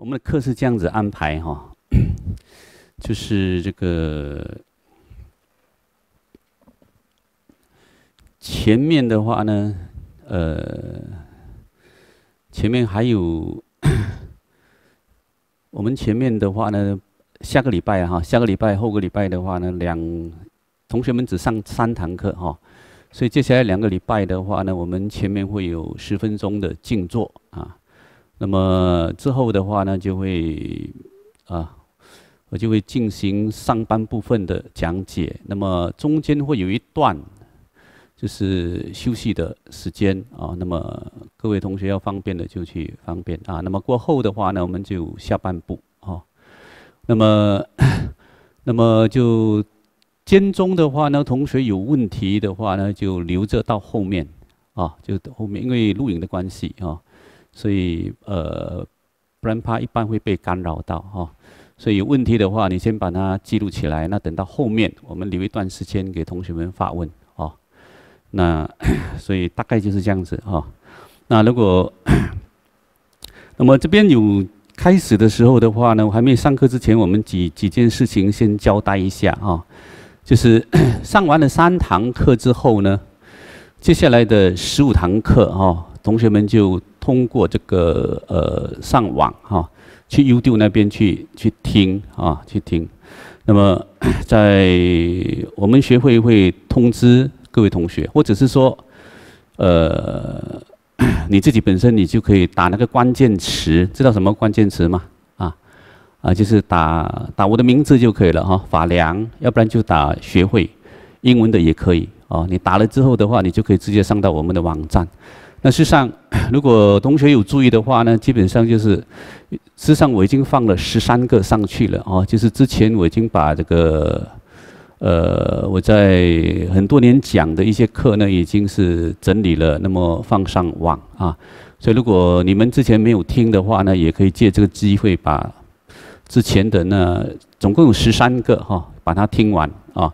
我们的课是这样子安排哈，就是这个前面的话呢，呃，前面还有 我们前面的话呢，下个礼拜哈，下个礼拜后个礼拜的话呢，两同学们只上三堂课哈，所以接下来两个礼拜的话呢，我们前面会有十分钟的静坐啊。那么之后的话呢，就会啊，我就会进行上半部分的讲解。那么中间会有一段就是休息的时间啊。那么各位同学要方便的就去方便啊。那么过后的话呢，我们就下半部啊。那么 那么就间中的话呢，同学有问题的话呢，就留着到后面啊，就后面因为录影的关系啊。所以呃 b r a pa 一般会被干扰到哈，所以有问题的话，你先把它记录起来。那等到后面，我们留一段时间给同学们发问哦。那 所以大概就是这样子哈。那如果 那么这边有开始的时候的话呢，我还没上课之前，我们几几件事情先交代一下哦。就是 上完了三堂课之后呢，接下来的十五堂课哦，同学们就。通过这个呃上网哈，去 YouTube 那边去去听啊去听，那么 在我们学会会通知各位同学，或者是说，呃，你自己本身你就可以打那个关键词，知道什么关键词吗？啊啊，就是打打我的名字就可以了哈，法良，要不然就打学会，英文的也可以啊。你打了之后的话，你就可以直接上到我们的网站。那事实上，如果同学有注意的话呢，基本上就是，事实上我已经放了十三个上去了哦。就是之前我已经把这个，呃，我在很多年讲的一些课呢，已经是整理了，那么放上网啊。所以如果你们之前没有听的话呢，也可以借这个机会把之前的那总共有十三个哈，把它听完啊。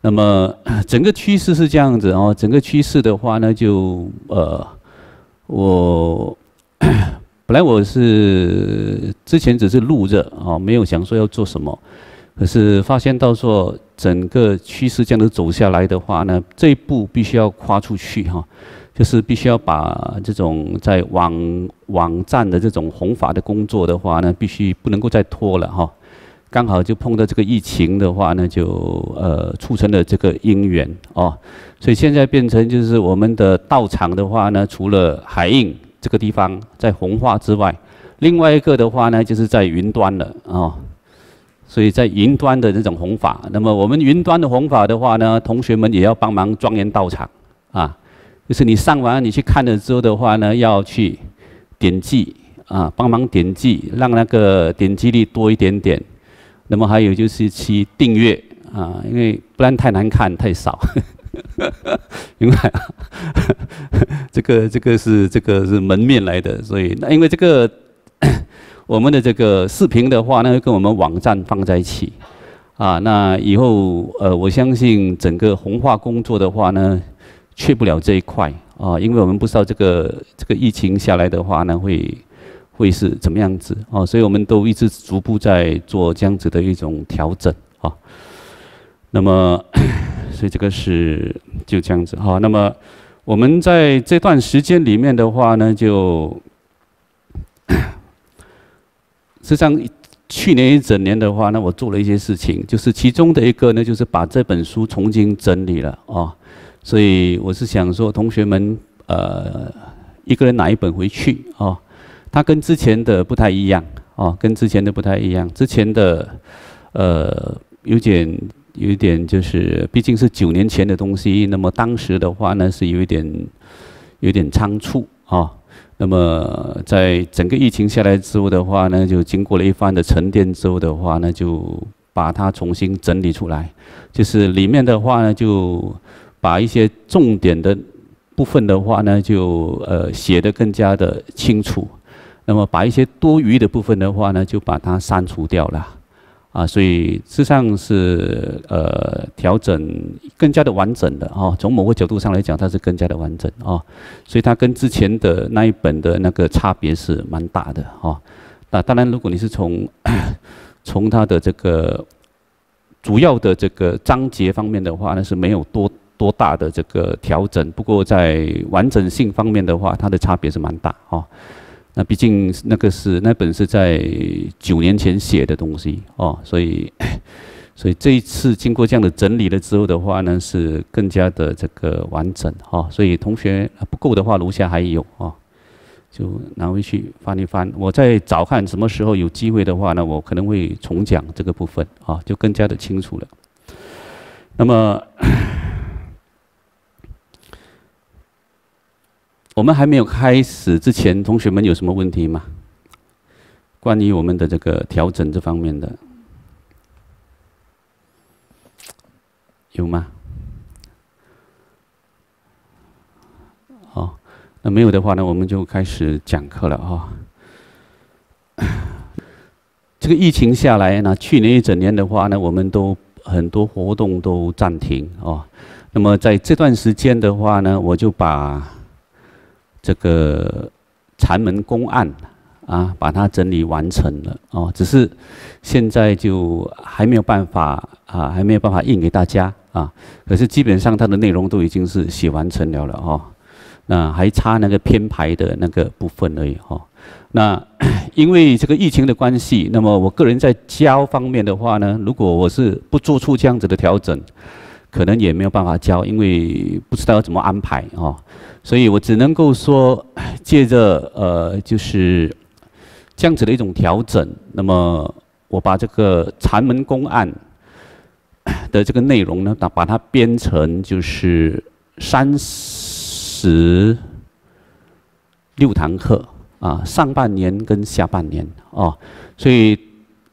那么 整个趋势是这样子哦。整个趋势的话呢，就呃。我 本来我是之前只是录着啊，没有想说要做什么，可是发现到说整个趋势这样子走下来的话呢，这一步必须要跨出去哈，就是必须要把这种在网网站的这种弘法的工作的话呢，必须不能够再拖了哈。刚好就碰到这个疫情的话呢，就呃促成了这个姻缘哦，所以现在变成就是我们的道场的话呢，除了海印这个地方在红化之外，另外一个的话呢就是在云端了哦，所以在云端的这种弘法，那么我们云端的弘法的话呢，同学们也要帮忙庄严道场啊，就是你上完你去看了之后的话呢，要去点击啊，帮忙点击，让那个点击率多一点点。那么还有就是去订阅啊，因为不然太难看太少，因为 这个这个是这个是门面来的，所以那因为这个 我们的这个视频的话呢，跟我们网站放在一起啊，那以后呃，我相信整个红化工作的话呢，缺不了这一块啊，因为我们不知道这个这个疫情下来的话呢会。会是怎么样子啊？所以我们都一直逐步在做这样子的一种调整啊。那么，所以这个是就这样子哈。那么，我们在这段时间里面的话呢，就 实际上去年一整年的话，呢，我做了一些事情，就是其中的一个呢，就是把这本书重新整理了啊。所以我是想说，同学们呃，一个人拿一本回去啊。它跟之前的不太一样，哦，跟之前的不太一样。之前的，呃，有点，有点就是，毕竟是九年前的东西。那么当时的话呢，是有一点，有点仓促，哦。那么在整个疫情下来之后的话呢，就经过了一番的沉淀之后的话呢，就把它重新整理出来。就是里面的话呢，就把一些重点的部分的话呢，就呃，写的更加的清楚。那么把一些多余的部分的话呢，就把它删除掉了，啊，所以事实上是呃调整更加的完整的哦。从某个角度上来讲，它是更加的完整哦，所以它跟之前的那一本的那个差别是蛮大的哦。那当然，如果你是从 从它的这个主要的这个章节方面的话呢，是没有多多大的这个调整。不过在完整性方面的话，它的差别是蛮大哦。那毕竟那个是那本是在九年前写的东西哦，所以所以这一次经过这样的整理了之后的话呢，是更加的这个完整哈。所以同学不够的话，楼下还有啊，就拿回去翻一翻。我再早看什么时候有机会的话呢，我可能会重讲这个部分啊，就更加的清楚了。那么。我们还没有开始之前，同学们有什么问题吗？关于我们的这个调整这方面的，有吗？好，那没有的话呢，我们就开始讲课了啊。这个疫情下来呢，去年一整年的话呢，我们都很多活动都暂停啊。那么在这段时间的话呢，我就把。这个禅门公案啊，把它整理完成了哦，只是现在就还没有办法啊，还没有办法印给大家啊。可是基本上它的内容都已经是写完成了了哦，那还差那个编排的那个部分而已哦。那 因为这个疫情的关系，那么我个人在教方面的话呢，如果我是不做出这样子的调整。可能也没有办法教，因为不知道要怎么安排哦，所以我只能够说，借着呃，就是这样子的一种调整，那么我把这个禅门公案 的这个内容呢，把它编成就是三十六堂课啊，上半年跟下半年哦，所以。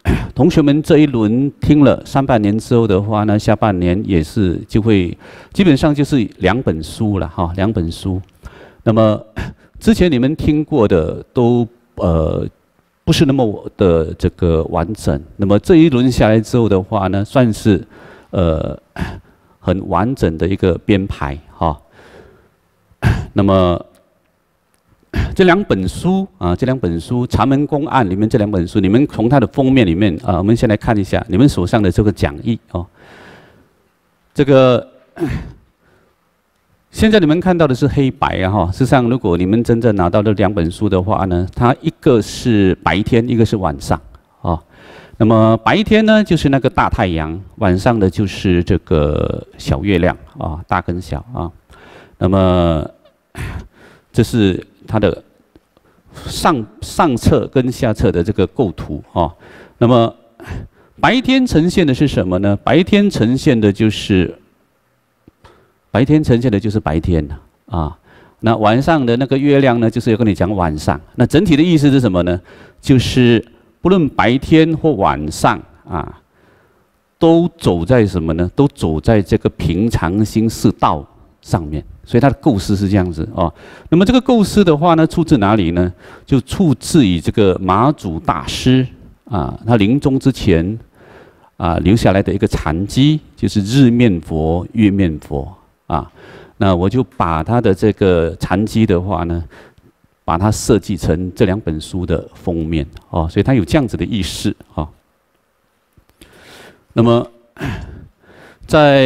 同学们这一轮听了上半年之后的话呢，下半年也是就会基本上就是两本书了哈，两本书。那么 之前你们听过的都呃不是那么的这个完整，那么这一轮下来之后的话呢，算是呃 很完整的一个编排哈。那么。这两本书啊，这两本书《长门公案》里面这两本书，你们从它的封面里面啊，我们先来看一下你们手上的这个讲义啊。这个现在你们看到的是黑白啊哈。事实上，如果你们真正拿到这两本书的话呢，它一个是白天，一个是晚上啊。那么白天呢，就是那个大太阳；晚上的就是这个小月亮啊，大跟小啊。那么这是它的上上侧跟下侧的这个构图哦。那么白天呈现的是什么呢？白天呈现的就是白天呈现的就是白天呐啊。那晚上的那个月亮呢，就是要跟你讲晚上。那整体的意思是什么呢？就是不论白天或晚上啊，都走在什么呢？都走在这个平常心是道。上面，所以他的构思是这样子哦。那么这个构思的话呢，出自哪里呢？就出自于这个马祖大师啊，他临终之前啊留下来的一个禅机，就是日面佛、月面佛啊。那我就把他的这个禅机的话呢，把它设计成这两本书的封面哦，所以它有这样子的意思哦。那么在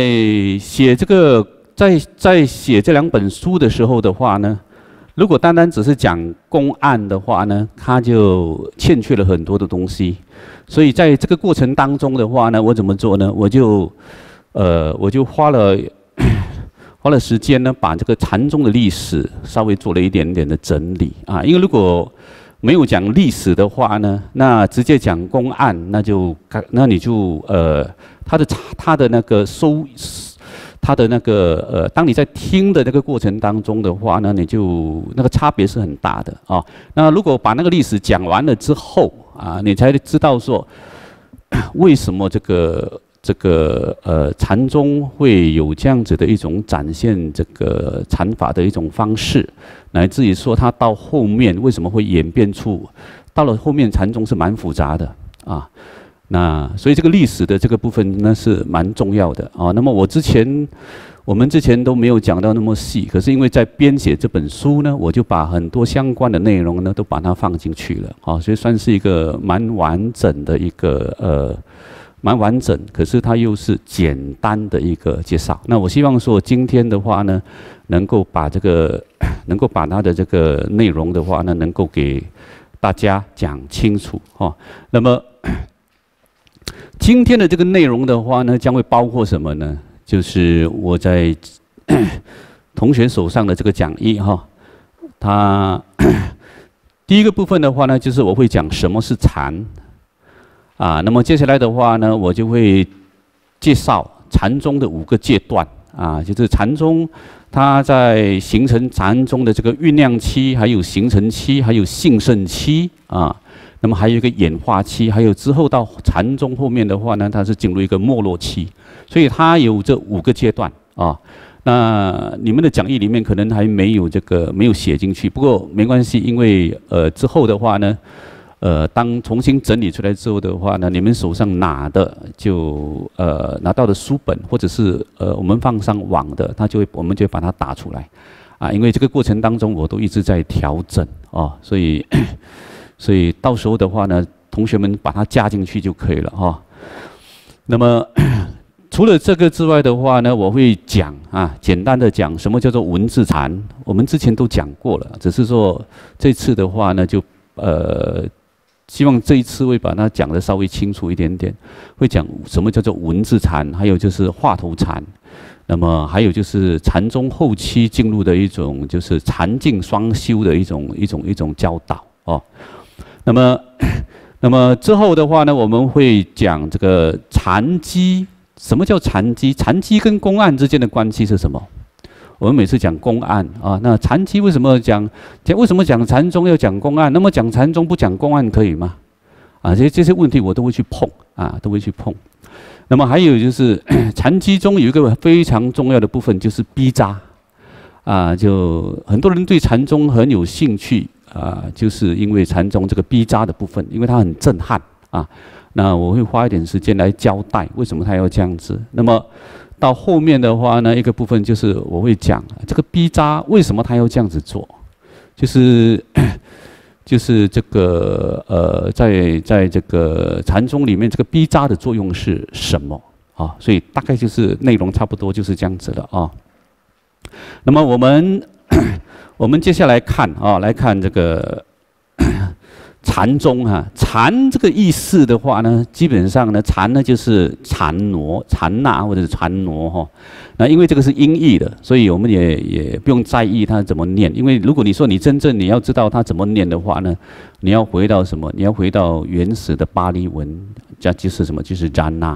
写这个。在在写这两本书的时候的话呢，如果单单只是讲公案的话呢，它就欠缺了很多的东西。所以在这个过程当中的话呢，我怎么做呢？我就，呃，我就花了 花了时间呢，把这个禅宗的历史稍微做了一点点的整理啊。因为如果没有讲历史的话呢，那直接讲公案，那就那你就呃，他的他的那个收。它的那个呃，当你在听的那个过程当中的话，那你就那个差别是很大的啊。那如果把那个历史讲完了之后啊，你才知道说，为什么这个这个呃禅宗会有这样子的一种展现这个禅法的一种方式，乃至于说它到后面为什么会演变出，到了后面禅宗是蛮复杂的啊。那所以这个历史的这个部分呢是蛮重要的啊。那么我之前，我们之前都没有讲到那么细，可是因为在编写这本书呢，我就把很多相关的内容呢都把它放进去了啊，所以算是一个蛮完整的一个呃，蛮完整，可是它又是简单的一个介绍。那我希望说今天的话呢，能够把这个，能够把它的这个内容的话呢，能够给大家讲清楚哈。那么。今天的这个内容的话呢，将会包括什么呢？就是我在 同学手上的这个讲义哈，它 第一个部分的话呢，就是我会讲什么是禅啊。那么接下来的话呢，我就会介绍禅宗的五个阶段啊，就是禅宗它在形成禅宗的这个酝酿期，还有形成期，还有兴盛期啊。那么还有一个演化期，还有之后到禅宗后面的话呢，它是进入一个没落期，所以它有这五个阶段啊。那你们的讲义里面可能还没有这个没有写进去，不过没关系，因为呃之后的话呢，呃当重新整理出来之后的话呢，你们手上拿的就呃拿到的书本或者是呃我们放上网的，它就会我们就把它打出来啊，因为这个过程当中我都一直在调整啊，所以。所以到时候的话呢，同学们把它加进去就可以了哈。那么 除了这个之外的话呢，我会讲啊，简单的讲什么叫做文字禅，我们之前都讲过了，只是说这次的话呢，就呃，希望这一次会把它讲的稍微清楚一点点。会讲什么叫做文字禅，还有就是话头禅，那么还有就是禅宗后期进入的一种，就是禅境双修的一种一种一种教导哦。那么，那么之后的话呢，我们会讲这个禅机。什么叫禅机？禅机跟公案之间的关系是什么？我们每次讲公案啊，那禅机为什么讲？为什么讲禅宗要讲公案？那么讲禅宗不讲公案可以吗？啊，这这些问题我都会去碰啊，都会去碰。那么还有就是，禅机中有一个非常重要的部分就是逼扎啊，就很多人对禅宗很有兴趣。呃，就是因为禅宗这个逼渣的部分，因为它很震撼啊。那我会花一点时间来交代为什么他要这样子。那么到后面的话呢，一个部分就是我会讲这个逼渣为什么他要这样子做，就是 就是这个呃，在在这个禅宗里面，这个逼渣的作用是什么啊？所以大概就是内容差不多就是这样子的啊。那么我们。我们接下来看啊，来看这个 禅宗哈。禅这个意思的话呢，基本上呢，禅呢就是禅挪、禅那或者是禅挪哈。那因为这个是音译的，所以我们也也不用在意它怎么念。因为如果你说你真正你要知道它怎么念的话呢，你要回到什么？你要回到原始的巴黎文，加就是什么？就是迦那。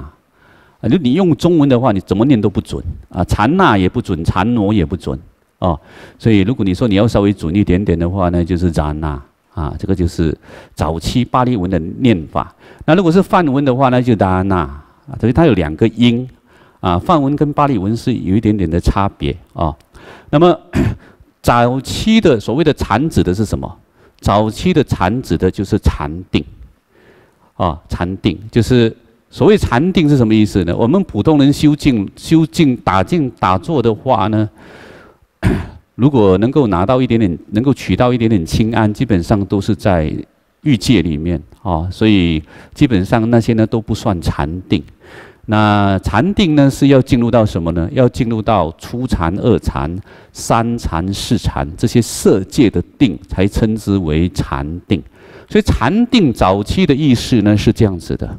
啊，就你用中文的话，你怎么念都不准啊，禅那也不准，禅挪也不准。哦，所以如果你说你要稍微准一点点的话呢，就是然呐、啊，这个就是早期巴利文的念法。那如果是梵文的话呢，就达那啊，所以它有两个音啊。梵文跟巴利文是有一点点的差别啊。那么 早期的所谓的禅指的是什么？早期的禅指的就是禅定啊。禅定就是所谓禅定是什么意思呢？我们普通人修静、修静、打静、打坐的话呢？如果能够拿到一点点，能够取到一点点清安，基本上都是在欲界里面啊，所以基本上那些呢都不算禅定。那禅定呢是要进入到什么呢？要进入到初禅、二禅、三禅、四禅这些色界的定，才称之为禅定。所以禅定早期的意识呢是这样子的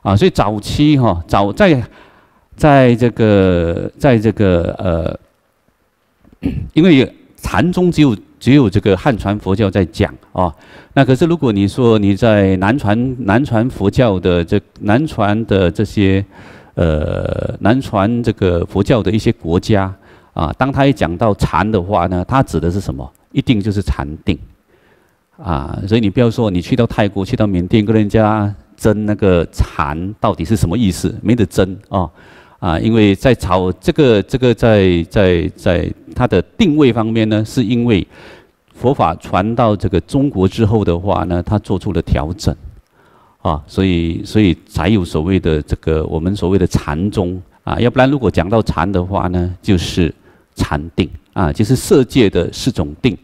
啊，所以早期哈早在在这个在这个呃。因为禅宗只有只有这个汉传佛教在讲啊，那可是如果你说你在南传南传佛教的这南传的这些，呃南传这个佛教的一些国家啊，当他一讲到禅的话呢，他指的是什么？一定就是禅定啊，所以你不要说你去到泰国去到缅甸跟人家争那个禅到底是什么意思，没得争啊。啊，因为在朝这个这个在在在它的定位方面呢，是因为佛法传到这个中国之后的话呢，它做出了调整啊，所以所以才有所谓的这个我们所谓的禅宗啊，要不然如果讲到禅的话呢，就是禅定啊，就是色界的四种定，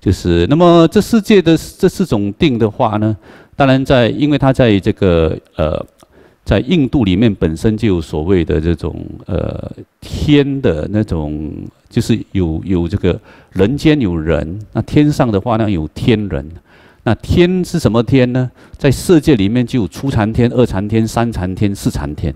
就是那么这世界的这四种定的话呢，当然在因为它在这个呃。在印度里面本身就有所谓的这种呃天的那种，就是有有这个人间有人，那天上的话呢有天人。那天是什么天呢？在世界里面就有初禅天、二禅天、三禅天、四禅天。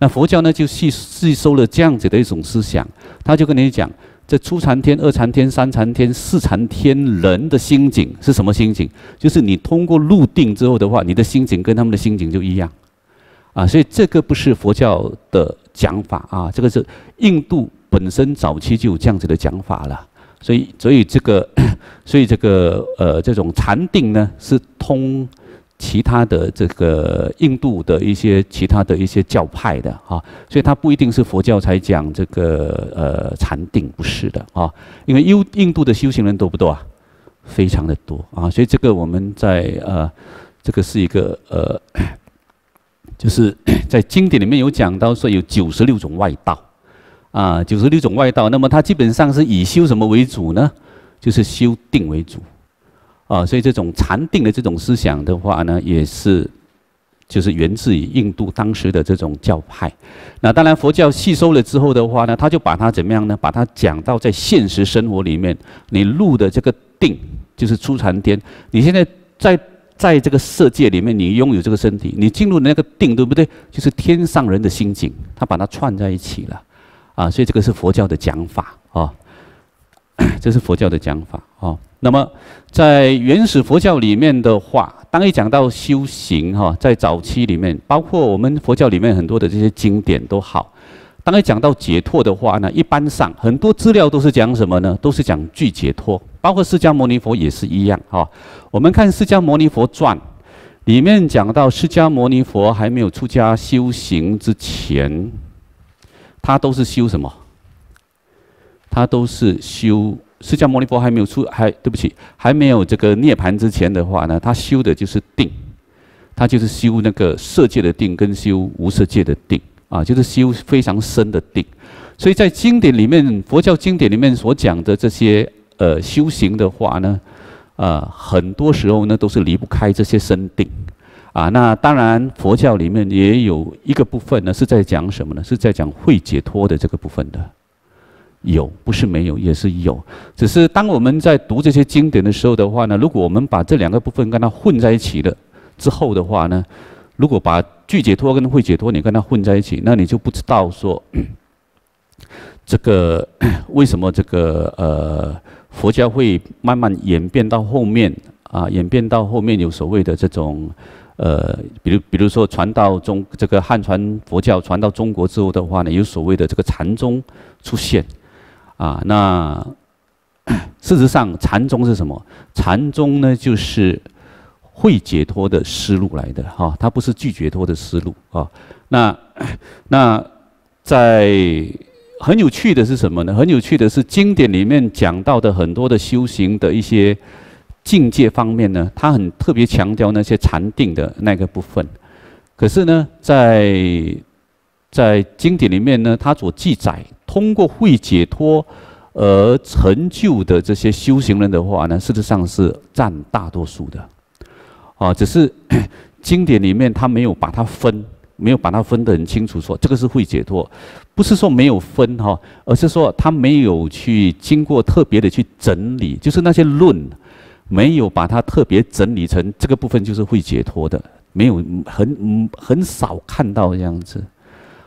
那佛教呢就吸吸收了这样子的一种思想，他就跟你讲，这初禅天、二禅天、三禅天、四禅天人的心境是什么心境？就是你通过入定之后的话，你的心境跟他们的心境就一样。啊，所以这个不是佛教的讲法啊，这个是印度本身早期就有这样子的讲法了。所以，所以这个，所以这个，呃，这种禅定呢，是通其他的这个印度的一些其他的一些教派的啊，所以，它不一定是佛教才讲这个呃禅定，不是的啊。因为优印度的修行人多不多啊？非常的多啊。所以，这个我们在呃，这个是一个呃。就是 在经典里面有讲到说有九十六种外道，啊，九十六种外道，那么它基本上是以修什么为主呢？就是修定为主，啊，所以这种禅定的这种思想的话呢，也是，就是源自于印度当时的这种教派，那当然佛教吸收了之后的话呢，他就把它怎么样呢？把它讲到在现实生活里面，你入的这个定就是出禅天，你现在在。在这个世界里面，你拥有这个身体，你进入那个定，对不对？就是天上人的心境，他把它串在一起了，啊，所以这个是佛教的讲法啊，这是佛教的讲法啊。那么在原始佛教里面的话，当一讲到修行哈，在早期里面，包括我们佛教里面很多的这些经典都好。当讲到解脱的话呢，一般上很多资料都是讲什么呢？都是讲具解脱，包括释迦牟尼佛也是一样。哈，我们看《释迦牟尼佛传》，里面讲到释迦牟尼佛还没有出家修行之前，他都是修什么？他都是修释迦牟尼佛还没有出还对不起还没有这个涅槃之前的话呢，他修的就是定，他就是修那个色界的定跟修无色界的定。啊，就是修非常深的定，所以在经典里面，佛教经典里面所讲的这些呃修行的话呢，呃，很多时候呢都是离不开这些深定，啊，那当然佛教里面也有一个部分呢是在讲什么呢？是在讲会解脱的这个部分的，有不是没有也是有，只是当我们在读这些经典的时候的话呢，如果我们把这两个部分跟它混在一起了之后的话呢，如果把。具解脱跟会解脱，你跟他混在一起，那你就不知道说 这个 为什么这个呃佛教会慢慢演变到后面啊，演变到后面有所谓的这种呃，比如比如说传到中这个汉传佛教传到中国之后的话呢，有所谓的这个禅宗出现啊。那 事实上禅宗是什么？禅宗呢就是。会解脱的思路来的哈，他不是拒绝脱的思路啊。那那在很有趣的是什么呢？很有趣的是，经典里面讲到的很多的修行的一些境界方面呢，他很特别强调那些禅定的那个部分。可是呢，在在经典里面呢，他所记载通过会解脱而成就的这些修行人的话呢，事实上是占大多数的。啊，只是 经典里面他没有把它分，没有把它分得很清楚，说这个是会解脱，不是说没有分哈，而是说他没有去经过特别的去整理，就是那些论，没有把它特别整理成这个部分就是会解脱的，没有很很少看到这样子，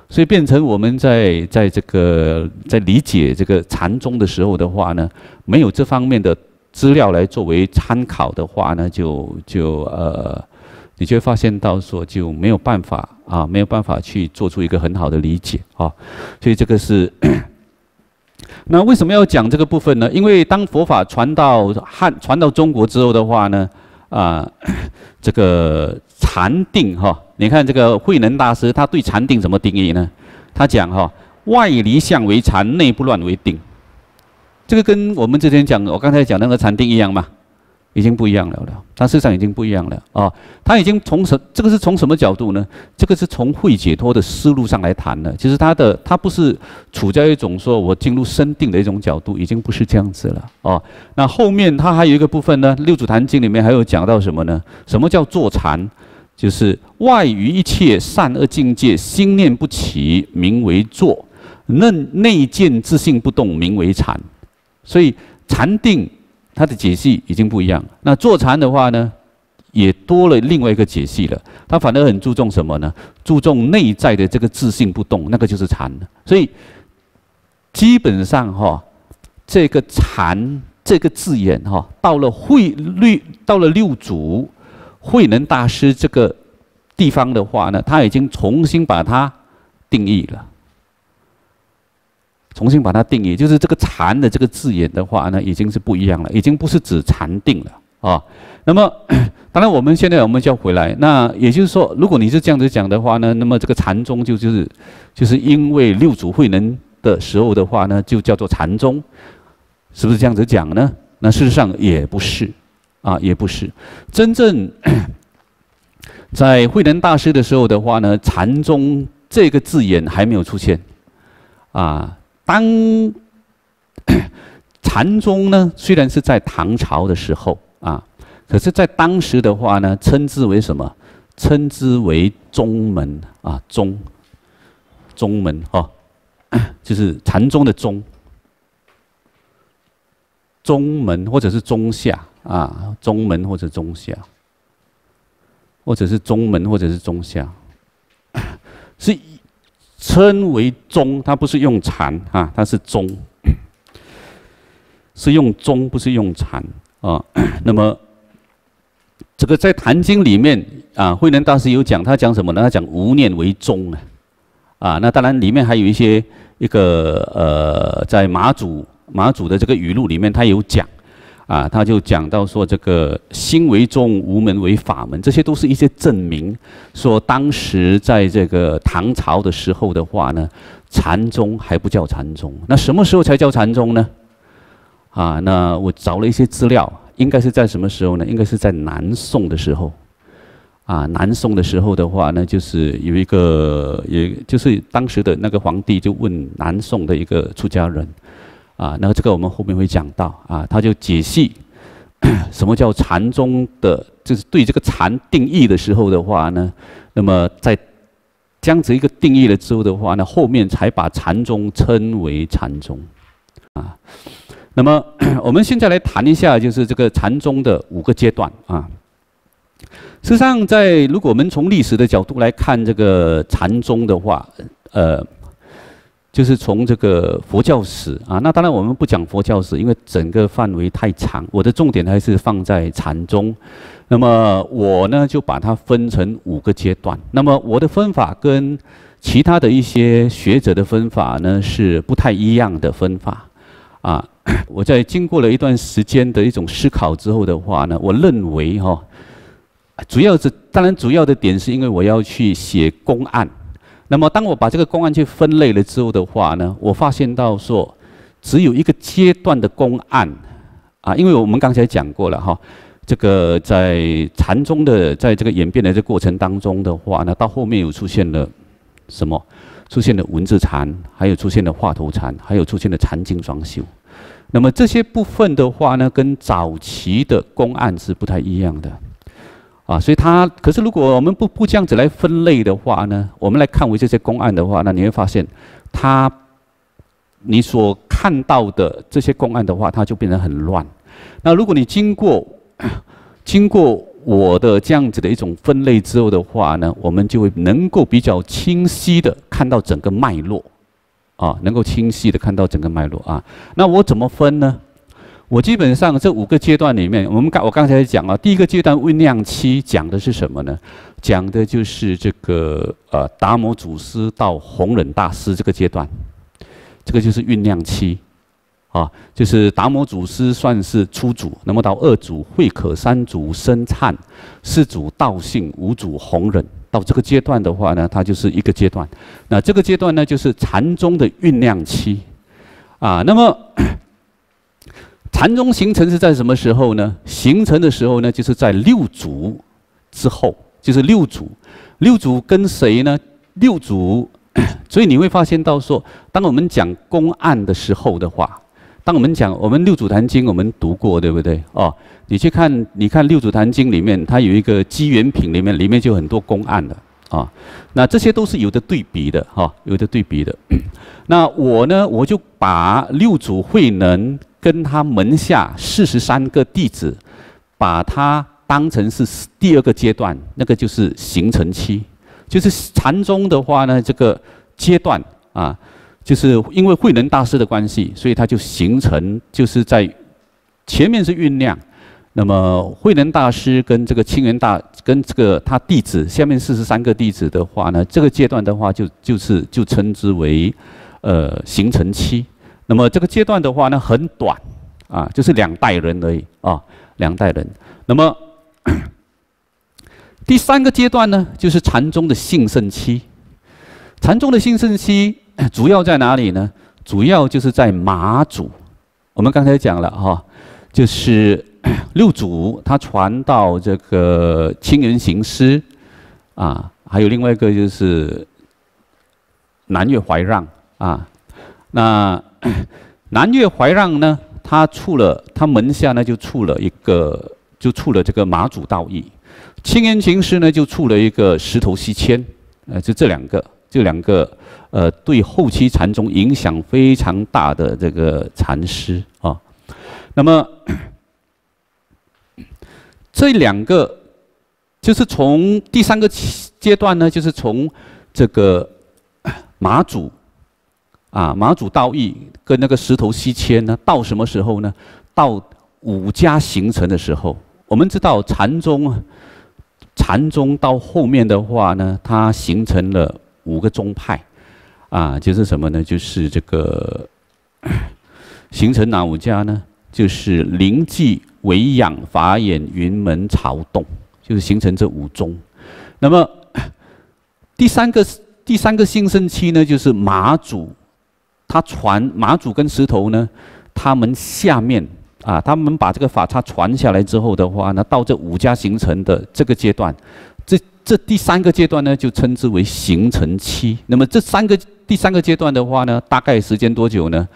所以变成我们在在这个在理解这个禅宗的时候的话呢，没有这方面的。资料来作为参考的话呢，就就呃，你就会发现到说就没有办法啊，没有办法去做出一个很好的理解啊，所以这个是。那为什么要讲这个部分呢？因为当佛法传到汉传到中国之后的话呢，啊，这个禅定哈，你看这个慧能大师他对禅定怎么定义呢？他讲哈，外离相为禅，内不乱为定。这个跟我们之前讲，我刚才讲那个禅定一样嘛，已经不一样了了。它实上已经不一样了啊！它已经从什这个是从什么角度呢？这个是从会解脱的思路上来谈的，其实它的它不是处在一种说我进入身定的一种角度，已经不是这样子了啊。那后面它还有一个部分呢，《六祖坛经》里面还有讲到什么呢？什么叫坐禅？就是外于一切善恶境界，心念不起，名为坐；内内见自性不动，名为禅。所以禅定它的解析已经不一样。那坐禅的话呢，也多了另外一个解析了。他反而很注重什么呢？注重内在的这个自信不动，那个就是禅。所以基本上哈，这个禅这个字眼哈，到了慧律，到了六祖慧能大师这个地方的话呢，他已经重新把它定义了。重新把它定义，就是这个“禅”的这个字眼的话，呢，已经是不一样了，已经不是指禅定了啊。那么，当然我们现在我们叫回来，那也就是说，如果你是这样子讲的话呢，那么这个禅宗就就是，就是因为六祖慧能的时候的话呢，就叫做禅宗，是不是这样子讲呢？那事实上也不是，啊，也不是，真正 在慧能大师的时候的话呢，禅宗这个字眼还没有出现，啊。当 禅宗呢，虽然是在唐朝的时候啊，可是，在当时的话呢，称之为什么？称之为宗门啊，宗。宗门哈，就是禅宗的宗。宗门或者是宗下啊，宗门或者宗下，或者是宗门或者是宗下，是。称为中，它不是用禅啊，它是中。是用中，不是用禅啊。那么，这个在《坛经》里面啊，慧能大师有讲，他讲什么呢？他讲无念为宗啊。啊，那当然里面还有一些一个呃，在马祖马祖的这个语录里面，他有讲。啊，他就讲到说，这个心为宗，无门为法门，这些都是一些证明。说当时在这个唐朝的时候的话呢，禅宗还不叫禅宗。那什么时候才叫禅宗呢？啊，那我找了一些资料，应该是在什么时候呢？应该是在南宋的时候。啊，南宋的时候的话呢，就是有一个，有就是当时的那个皇帝就问南宋的一个出家人。啊，那这个我们后面会讲到啊，他就解析什么叫禅宗的，就是对这个禅定义的时候的话呢，那么在这样子一个定义了之后的话呢，后面才把禅宗称为禅宗啊。那么 我们现在来谈一下，就是这个禅宗的五个阶段啊。事实上，在如果我们从历史的角度来看这个禅宗的话，呃。就是从这个佛教史啊，那当然我们不讲佛教史，因为整个范围太长。我的重点还是放在禅宗。那么我呢，就把它分成五个阶段。那么我的分法跟其他的一些学者的分法呢，是不太一样的分法啊。我在经过了一段时间的一种思考之后的话呢，我认为哈，主要是当然主要的点是因为我要去写公案。那么，当我把这个公案去分类了之后的话呢，我发现到说，只有一个阶段的公案，啊，因为我们刚才讲过了哈，这个在禅宗的在这个演变的这过程当中的话，那到后面又出现了什么？出现了文字禅，还有出现了话头禅，还有出现了禅经双修。那么这些部分的话呢，跟早期的公案是不太一样的。啊，所以它可是如果我们不不这样子来分类的话呢，我们来看为这些公案的话那你会发现，它，你所看到的这些公案的话，它就变得很乱。那如果你经过 经过我的这样子的一种分类之后的话呢，我们就会能够比较清晰的看到整个脉络，啊，能够清晰的看到整个脉络啊。那我怎么分呢？我基本上这五个阶段里面，我们刚我刚才讲啊，第一个阶段酝酿期讲的是什么呢？讲的就是这个呃达摩祖师到弘忍大师这个阶段，这个就是酝酿期，啊，就是达摩祖师算是初祖，那么到二祖慧可、三祖生灿，四祖道信、五祖弘忍，到这个阶段的话呢，它就是一个阶段。那这个阶段呢，就是禅宗的酝酿期，啊，那么。禅宗形成是在什么时候呢？形成的时候呢，就是在六祖之后，就是六祖。六祖跟谁呢？六祖，所以你会发现到说，当我们讲公案的时候的话，当我们讲我们《六祖坛经》，我们读过对不对？哦，你去看，你看《六祖坛经》里面，它有一个机缘品里面，里面就很多公案的。啊，那这些都是有的对比的哈，有的对比的。那我呢，我就把六祖慧能跟他门下四十三个弟子，把它当成是第二个阶段，那个就是形成期，就是禅宗的话呢，这个阶段啊，就是因为慧能大师的关系，所以它就形成，就是在前面是酝酿。那么慧能大师跟这个清源大跟这个他弟子下面四十三个弟子的话呢，这个阶段的话就就是就称之为，呃，形成期。那么这个阶段的话呢很短，啊，就是两代人而已啊，两代人。那么 第三个阶段呢，就是禅宗的兴盛期。禅宗的兴盛期 主要在哪里呢？主要就是在马祖。我们刚才讲了哈，就是。六祖他传到这个清人行师啊，还有另外一个就是南岳怀让啊。那 南岳怀让呢，他处了他门下呢就处了一个，就处了这个马祖道义。清人行师呢就处了一个石头西迁，呃，就这两个，就两个呃，对后期禅宗影响非常大的这个禅师啊。那么。这两个，就是从第三个阶段呢，就是从这个马祖啊，马祖道义跟那个石头西迁呢，到什么时候呢？到五家形成的时候，我们知道禅宗，禅宗到后面的话呢，它形成了五个宗派，啊，就是什么呢？就是这个 形成哪五家呢？就是灵济。维养法眼云门朝洞，就是形成这五宗。那么第三个第三个兴盛期呢，就是马祖，他传马祖跟石头呢，他们下面啊，他们把这个法叉传下来之后的话呢，到这五家形成的这个阶段，这这第三个阶段呢，就称之为形成期。那么这三个第三个阶段的话呢，大概时间多久呢？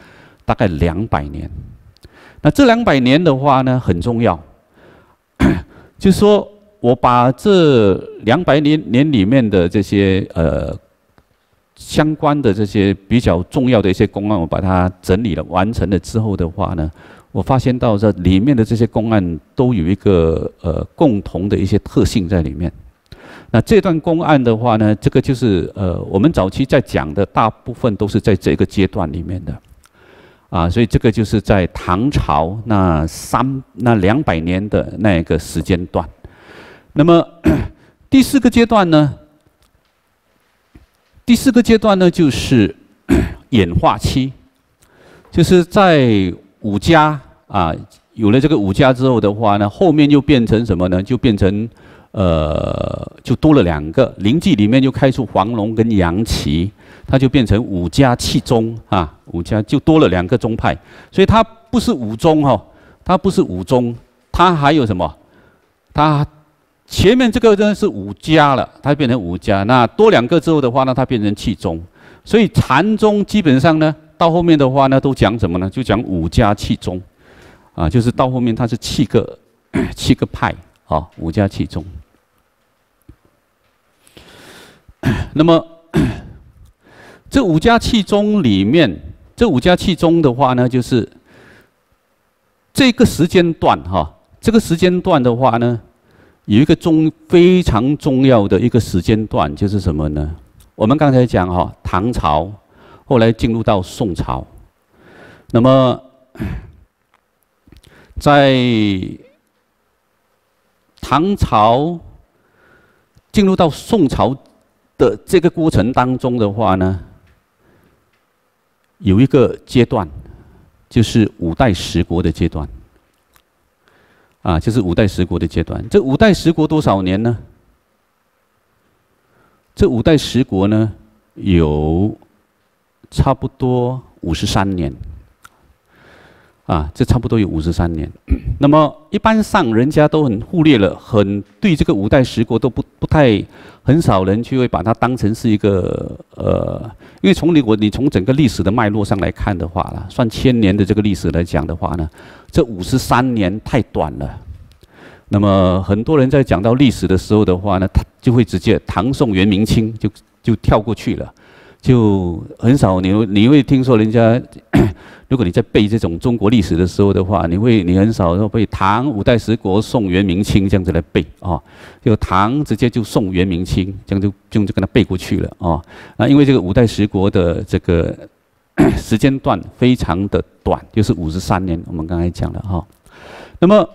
大概两百年。那这两百年的话呢，很重要。就是说，我把这两百年年里面的这些呃相关的这些比较重要的一些公案，我把它整理了完成了之后的话呢，我发现到这里面的这些公案都有一个呃共同的一些特性在里面。那这段公案的话呢，这个就是呃我们早期在讲的大部分都是在这个阶段里面的。啊，所以这个就是在唐朝那三那两百年的那个时间段。那么 第四个阶段呢？第四个阶段呢，就是 演化期，就是在五家啊，有了这个五家之后的话呢，后面就变成什么呢？就变成呃，就多了两个，灵记里面就开出黄龙跟杨琪。它就变成五家七宗啊，五家就多了两个宗派，所以它不是五宗哦，它不是五宗，它还有什么？它前面这个真的是五家了，它变成五家，那多两个之后的话，呢，它变成七宗，所以禅宗基本上呢，到后面的话呢，都讲什么呢？就讲五家七宗，啊，就是到后面它是七个 七个派啊，五家七宗。那么。这五家气宗里面，这五家气宗的话呢，就是这个时间段哈，这个时间段的话呢，有一个重非常重要的一个时间段，就是什么呢？我们刚才讲哈，唐朝后来进入到宋朝，那么在唐朝进入到宋朝的这个过程当中的话呢？有一个阶段，就是五代十国的阶段，啊，就是五代十国的阶段。这五代十国多少年呢？这五代十国呢，有差不多五十三年。啊，这差不多有五十三年。那么一般上人家都很忽略了，很对这个五代十国都不不太很少人去会把它当成是一个呃，因为从你我你从整个历史的脉络上来看的话了，算千年的这个历史来讲的话呢，这五十三年太短了。那么很多人在讲到历史的时候的话呢，他就会直接唐宋元明清就就跳过去了。就很少你你会听说人家，如果你在背这种中国历史的时候的话，你会你很少说背唐、五代十国、宋、元、明清这样子来背啊，就唐直接就宋、元、明清这样就就就跟他背过去了啊啊，因为这个五代十国的这个 时间段非常的短，就是五十三年，我们刚才讲了哈。那么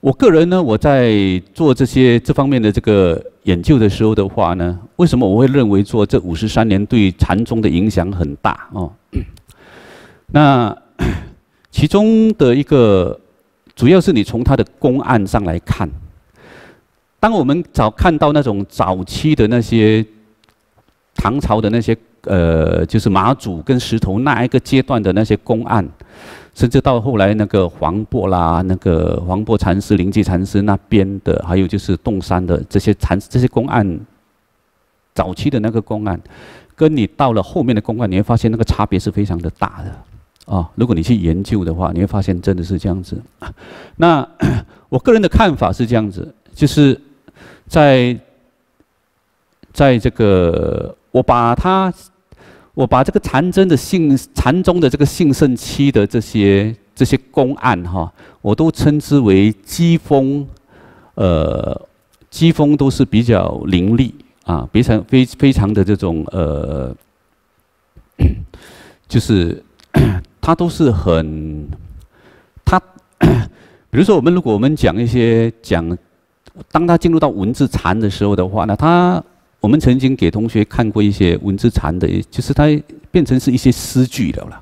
我个人呢，我在做这些这方面的这个。研究的时候的话呢，为什么我会认为说这五十三年对禅宗的影响很大哦？那其中的一个，主要是你从他的公案上来看。当我们早看到那种早期的那些唐朝的那些呃，就是马祖跟石头那一个阶段的那些公案。甚至到后来，那个黄檗啦，那个黄檗禅师、灵济禅师那边的，还有就是洞山的这些禅、这些公案，早期的那个公案，跟你到了后面的公案，你会发现那个差别是非常的大的啊！如果你去研究的话，你会发现真的是这样子。那 我个人的看法是这样子，就是在在这个我把它。我把这个禅宗的性禅宗的这个性盛期的这些这些公案哈，我都称之为机锋，呃，机锋都是比较凌厉啊，非常非非常的这种呃，就是它 都是很它，比如说我们如果我们讲一些讲，当他进入到文字禅的时候的话呢，他。我们曾经给同学看过一些文字禅的，就是它变成是一些诗句了了，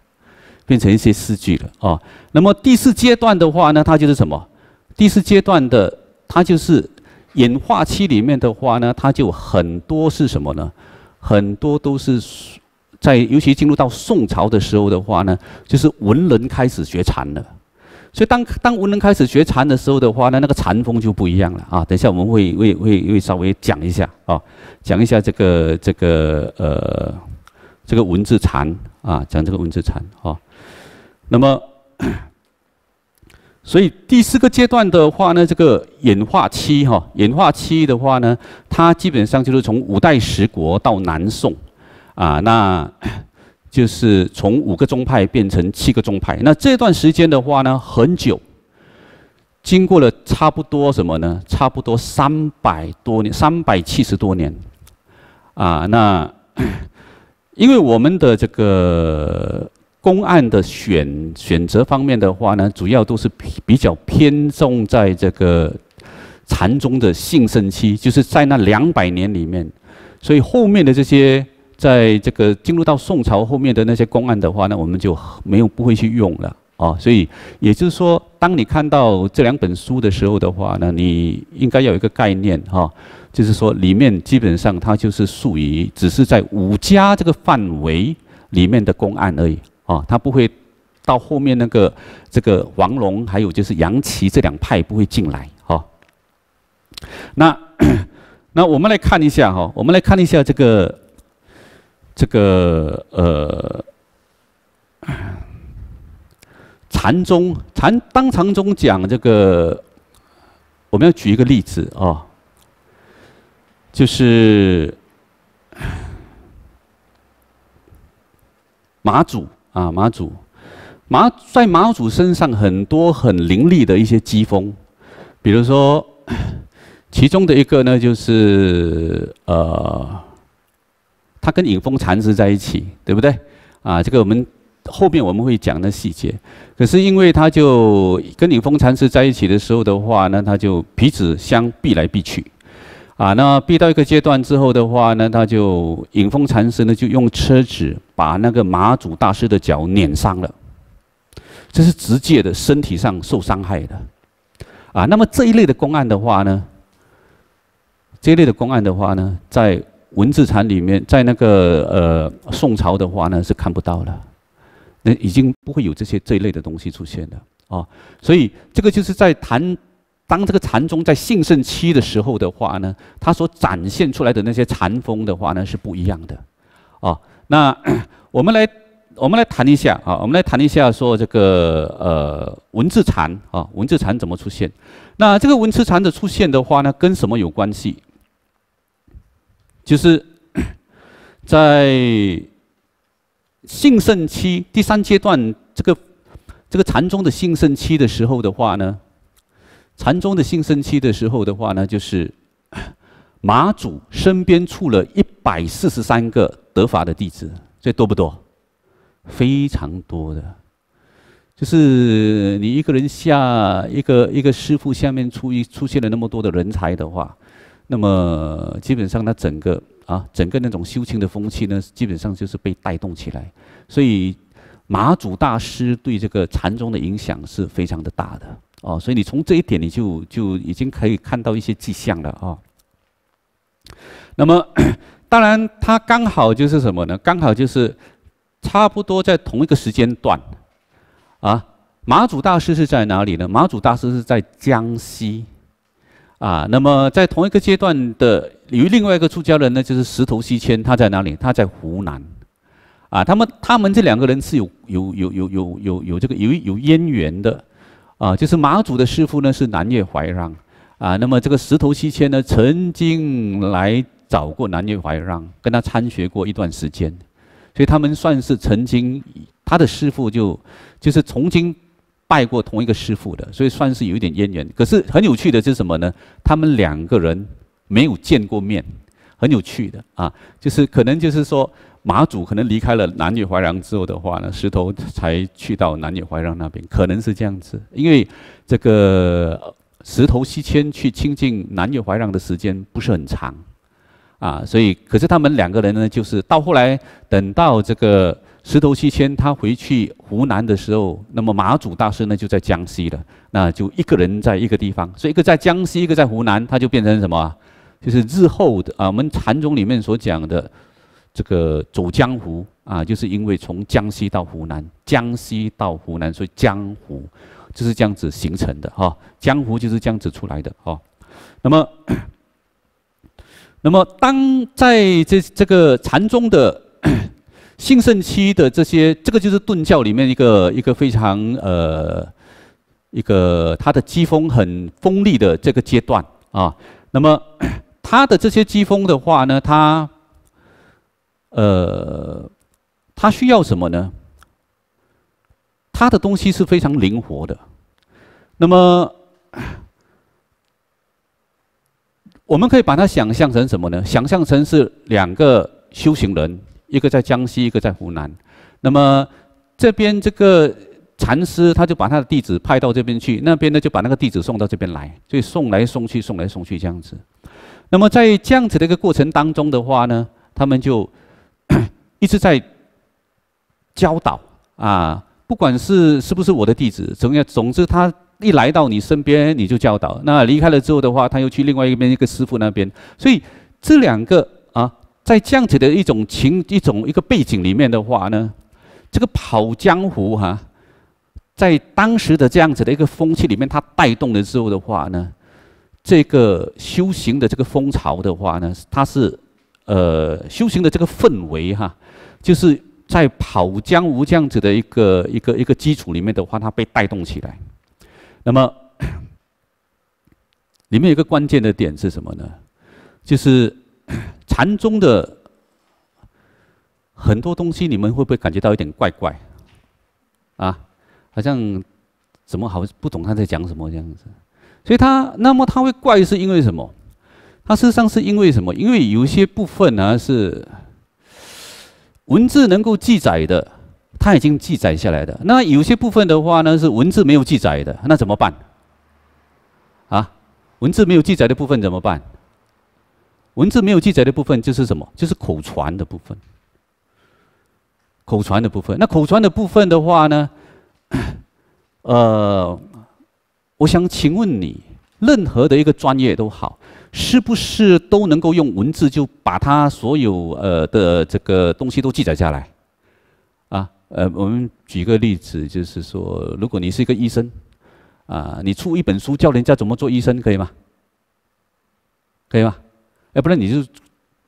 变成一些诗句了啊。那么第四阶段的话呢，它就是什么？第四阶段的它就是演化期里面的话呢，它就很多是什么呢？很多都是在尤其进入到宋朝的时候的话呢，就是文人开始学禅了。所以当当文人开始学禅的时候的话呢，那个禅风就不一样了啊。等一下我们会会会会稍微讲一下啊，讲一下这个这个呃这个文字禅啊，讲这个文字禅啊。那么，所以第四个阶段的话呢，这个演化期哈，演化期的话呢，它基本上就是从五代十国到南宋啊，那。就是从五个宗派变成七个宗派，那这段时间的话呢，很久，经过了差不多什么呢？差不多三百多年，三百七十多年，啊，那 因为我们的这个公案的选选择方面的话呢，主要都是比较偏重在这个禅宗的兴盛期，就是在那两百年里面，所以后面的这些。在这个进入到宋朝后面的那些公案的话，那我们就没有不会去用了啊。所以也就是说，当你看到这两本书的时候的话呢，你应该有一个概念哈，就是说里面基本上它就是属于只是在五家这个范围里面的公案而已啊，它不会到后面那个这个王龙还有就是杨琦这两派不会进来啊。那那我们来看一下哈，我们来看一下这个。这个呃，禅宗禅，当禅宗讲这个，我们要举一个例子啊，就是马祖啊，马祖马在马祖身上很多很凌厉的一些机锋，比如说，其中的一个呢就是呃。他跟影风禅师在一起，对不对？啊，这个我们后面我们会讲的细节。可是因为他就跟影风禅师在一起的时候的话呢，他就彼此相避来避去，啊，那避到一个阶段之后的话呢，他就影风禅师呢就用车子把那个马祖大师的脚碾伤了，这是直接的身体上受伤害的，啊，那么这一类的公案的话呢，这一类的公案的话呢，在文字禅里面，在那个呃宋朝的话呢是看不到了，那已经不会有这些这一类的东西出现了啊。所以这个就是在谈，当这个禅宗在兴盛期的时候的话呢，它所展现出来的那些禅风的话呢是不一样的啊。那 我们来我们来谈一下啊，我们来谈一下说这个呃文字禅啊，文字禅怎么出现？那这个文字禅的出现的话呢，跟什么有关系？就是 在兴盛期第三阶段，这个这个禅宗的兴盛期的时候的话呢，禅宗的兴盛期的时候的话呢，就是 马祖身边出了一百四十三个得法的弟子，这多不多？非常多的，就是你一个人下一个一个师傅下面出一出现了那么多的人才的话。那么基本上，他整个啊，整个那种修清的风气呢，基本上就是被带动起来。所以马祖大师对这个禅宗的影响是非常的大的哦。所以你从这一点，你就就已经可以看到一些迹象了啊。那么当然，他刚好就是什么呢？刚好就是差不多在同一个时间段啊。马祖大师是在哪里呢？马祖大师是在江西。啊，那么在同一个阶段的与另外一个出家人呢，就是石头西迁，他在哪里？他在湖南。啊，他们他们这两个人是有有有有有有有这个有有渊源的，啊，就是马祖的师傅呢是南岳怀让，啊，那么这个石头西迁呢曾经来找过南岳怀让，跟他参学过一段时间，所以他们算是曾经他的师傅就就是曾经。拜过同一个师傅的，所以算是有一点渊源。可是很有趣的是什么呢？他们两个人没有见过面，很有趣的啊，就是可能就是说马祖可能离开了南岳怀让之后的话呢，石头才去到南岳怀让那边，可能是这样子。因为这个石头西迁去亲近南岳怀让的时间不是很长啊，所以可是他们两个人呢，就是到后来等到这个。石头七千他回去湖南的时候，那么马祖大师呢就在江西了，那就一个人在一个地方，所以一个在江西，一个在湖南，他就变成什么？就是日后的啊，我们禅宗里面所讲的这个“走江湖”啊，就是因为从江西到湖南，江西到湖南，所以江湖就是这样子形成的哈。江湖就是这样子出来的哈。那么，那么当在这这个禅宗的。兴盛期的这些，这个就是顿教里面一个一个非常呃，一个它的机锋很锋利的这个阶段啊。那么 它的这些机锋的话呢，它呃，它需要什么呢？它的东西是非常灵活的。那么我们可以把它想象成什么呢？想象成是两个修行人。一个在江西，一个在湖南，那么这边这个禅师他就把他的弟子派到这边去，那边呢就把那个弟子送到这边来，所以送来送去，送来送去这样子。那么在这样子的一个过程当中的话呢，他们就 一直在教导啊，不管是是不是我的弟子，总要总之他一来到你身边，你就教导。那离开了之后的话，他又去另外一边一个师傅那边，所以这两个。在这样子的一种情、一种一个背景里面的话呢，这个跑江湖哈，在当时的这样子的一个风气里面，它带动了之后的话呢，这个修行的这个风潮的话呢，它是呃修行的这个氛围哈，就是在跑江湖这样子的一个一个一个基础里面的话，它被带动起来。那么，里面有一个关键的点是什么呢？就是。禅宗的很多东西，你们会不会感觉到有点怪怪？啊，好像怎么好不懂他在讲什么这样子？所以他那么他会怪，是因为什么？他事实上是因为什么？因为有些部分呢是文字能够记载的，他已经记载下来的。那有些部分的话呢是文字没有记载的，那怎么办？啊，文字没有记载的部分怎么办？文字没有记载的部分就是什么？就是口传的部分。口传的部分，那口传的部分的话呢，呃，我想请问你，任何的一个专业都好，是不是都能够用文字就把它所有呃的这个东西都记载下来？啊，呃，我们举个例子，就是说，如果你是一个医生，啊，你出一本书教人家怎么做医生，可以吗？可以吗？哎，不然你就，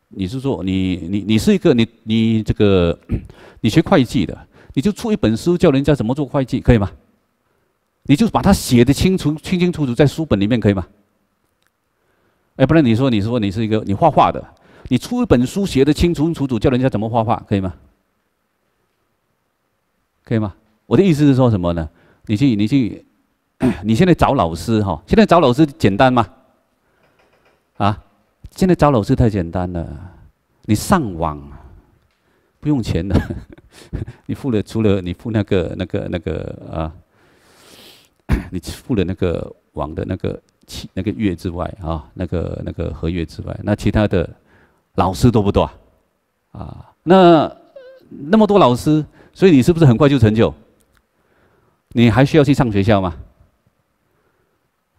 你是说你你你是一个你你这个你学会计的，你就出一本书教人家怎么做会计，可以吗？你就把它写的清楚清清楚楚在书本里面，可以吗？哎，不然你说你说你是一个你画画的，你出一本书写的清清楚楚教人家怎么画画，可以吗？可以吗？我的意思是说什么呢？你去你去，你现在找老师哈，现在找老师简单吗？啊？现在找老师太简单了，你上网，不用钱的，你付了除了你付那个那个那个啊，你付了那个网的那个期那个月之外啊，那个那个合约之外，那其他的老师多不多？啊，啊，那那么多老师，所以你是不是很快就成就？你还需要去上学校吗？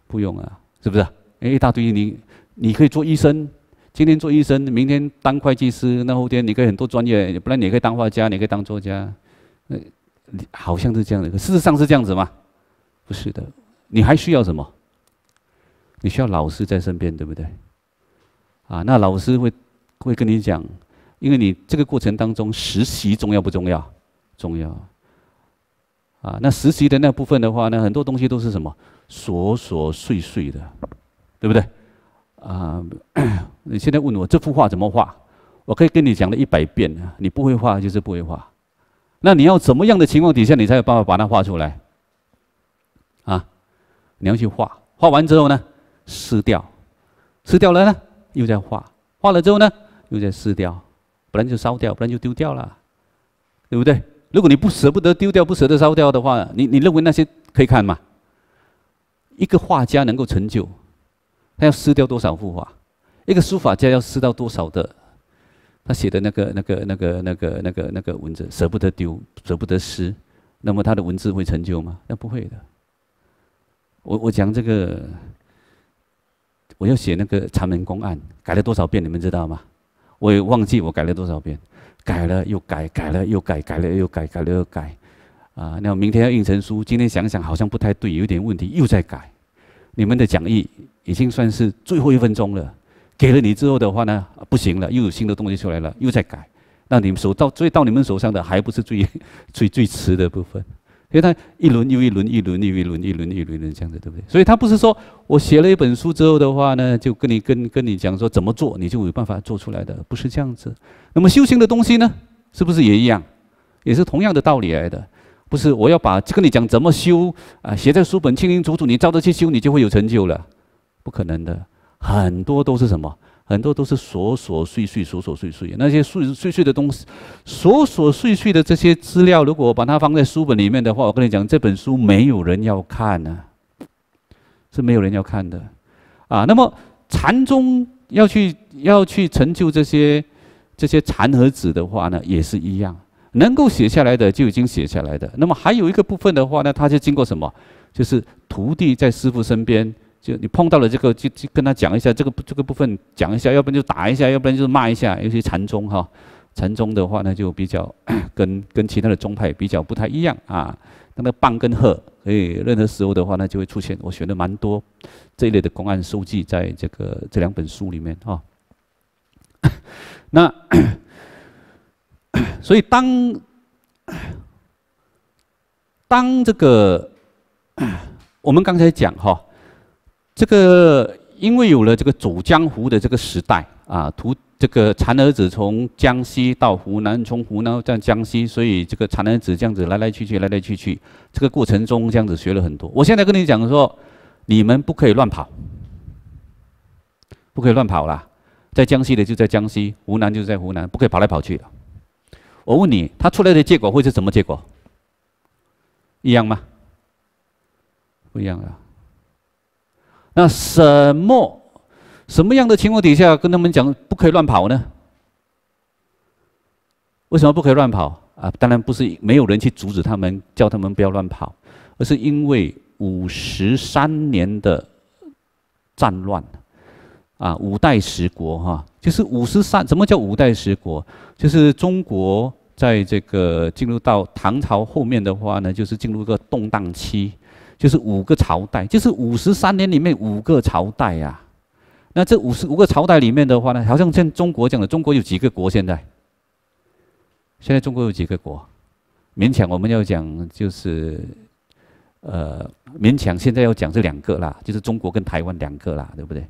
不用啊，是不是？为一大堆你。你可以做医生，今天做医生，明天当会计师，那后天你可以很多专业，不然你可以当画家，你可以当作家，呃，好像是这样的，可事实上是这样子吗？不是的，你还需要什么？你需要老师在身边，对不对？啊，那老师会会跟你讲，因为你这个过程当中实习重要不重要？重要。啊，那实习的那部分的话呢，很多东西都是什么琐琐碎碎的，对不对？啊！你现在问我这幅画怎么画，我可以跟你讲了一百遍。你不会画就是不会画。那你要怎么样的情况底下，你才有办法把它画出来？啊！你要去画，画完之后呢，撕掉，撕掉了呢，又再画，画了之后呢，又再撕掉，不然就烧掉，不然就丢掉了，对不对？如果你不舍不得丢掉，不舍得烧掉的话，你你认为那些可以看吗？一个画家能够成就？他要撕掉多少幅画？一个书法家要撕掉多少的他写的那个那个那个那个那个那个文字，舍不得丢，舍不得撕，那么他的文字会成就吗？那不会的。我我讲这个，我要写那个《长门公案》，改了多少遍，你们知道吗？我也忘记我改了多少遍，改了又改，改了又改，改了又改，改了又改，啊！那明天要印成书，今天想想好像不太对，有点问题，又在改。你们的讲义已经算是最后一分钟了，给了你之后的话呢，不行了，又有新的东西出来了，又在改。那你们手到最到你们手上的还不是最 最最迟的部分，因为它一轮又一轮，一轮又一轮，一轮又一轮这样子，对不对？所以他不是说我写了一本书之后的话呢，就跟你跟跟你讲说怎么做，你就有办法做出来的，不是这样子。那么修行的东西呢，是不是也一样，也是同样的道理来的？不是，我要把跟你讲怎么修啊，写在书本清清楚楚，你照着去修，你就会有成就了。不可能的，很多都是什么？很多都是琐琐碎碎、琐琐碎碎。那些碎碎碎的东西，琐琐碎碎的这些资料，如果把它放在书本里面的话，我跟你讲，这本书没有人要看呢，是没有人要看的。啊，那么禅宗要去要去成就这些这些禅和子的话呢，也是一样。能够写下来的就已经写下来的。那么还有一个部分的话呢，他就经过什么？就是徒弟在师傅身边，就你碰到了这个，就就跟他讲一下这个这个部分，讲一下，要不然就打一下，要不然就骂一下。尤其禅宗哈，禅宗的话呢，就比较 跟跟其他的宗派比较不太一样啊。那个棒跟喝，哎，任何时候的话呢，就会出现。我选的蛮多这一类的公案，收集在这个这两本书里面啊。那。所以，当当这个，我们刚才讲哈，这个因为有了这个走江湖的这个时代啊，徒这个长儿子从江西到湖南，从湖南到江西，所以这个长儿子这样子来来去去，来来去去，这个过程中这样子学了很多。我现在跟你讲说，你们不可以乱跑，不可以乱跑啦。在江西的就在江西，湖南就在湖南，不可以跑来跑去。我问你，他出来的结果会是什么结果？一样吗？不一样啊。那什么什么样的情况底下跟他们讲不可以乱跑呢？为什么不可以乱跑？啊，当然不是没有人去阻止他们，叫他们不要乱跑，而是因为五十三年的战乱。啊，五代十国哈，就是五十三。什么叫五代十国？就是中国在这个进入到唐朝后面的话呢，就是进入个动荡期，就是五个朝代，就是五十三年里面五个朝代呀。那这五十五个朝代里面的话呢，好像像中国讲的，中国有几个国？现在，现在中国有几个国？勉强我们要讲就是，呃，勉强现在要讲这两个啦，就是中国跟台湾两个啦，对不对？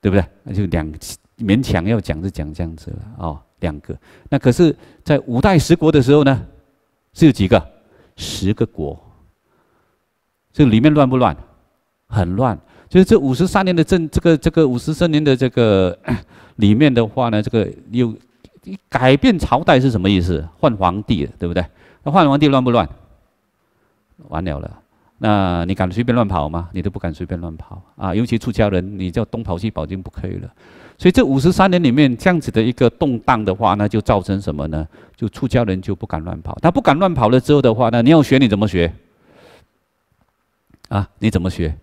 对不对？那就两勉强要讲就讲这样子了哦，两个。那可是，在五代十国的时候呢，是有几个？十个国。这里面乱不乱？很乱。就是这五十三年的政，这个这个五十三年的这个 里面的话呢，这个有改变朝代是什么意思？换皇帝，对不对？那换皇帝乱不乱？完了了。那你敢随便乱跑吗？你都不敢随便乱跑啊！尤其出家人，你叫东跑西跑就不可以了。所以这五十三年里面这样子的一个动荡的话，那就造成什么呢？就出家人就不敢乱跑。他不敢乱跑了之后的话，那你要学你怎么学？啊，你怎么学？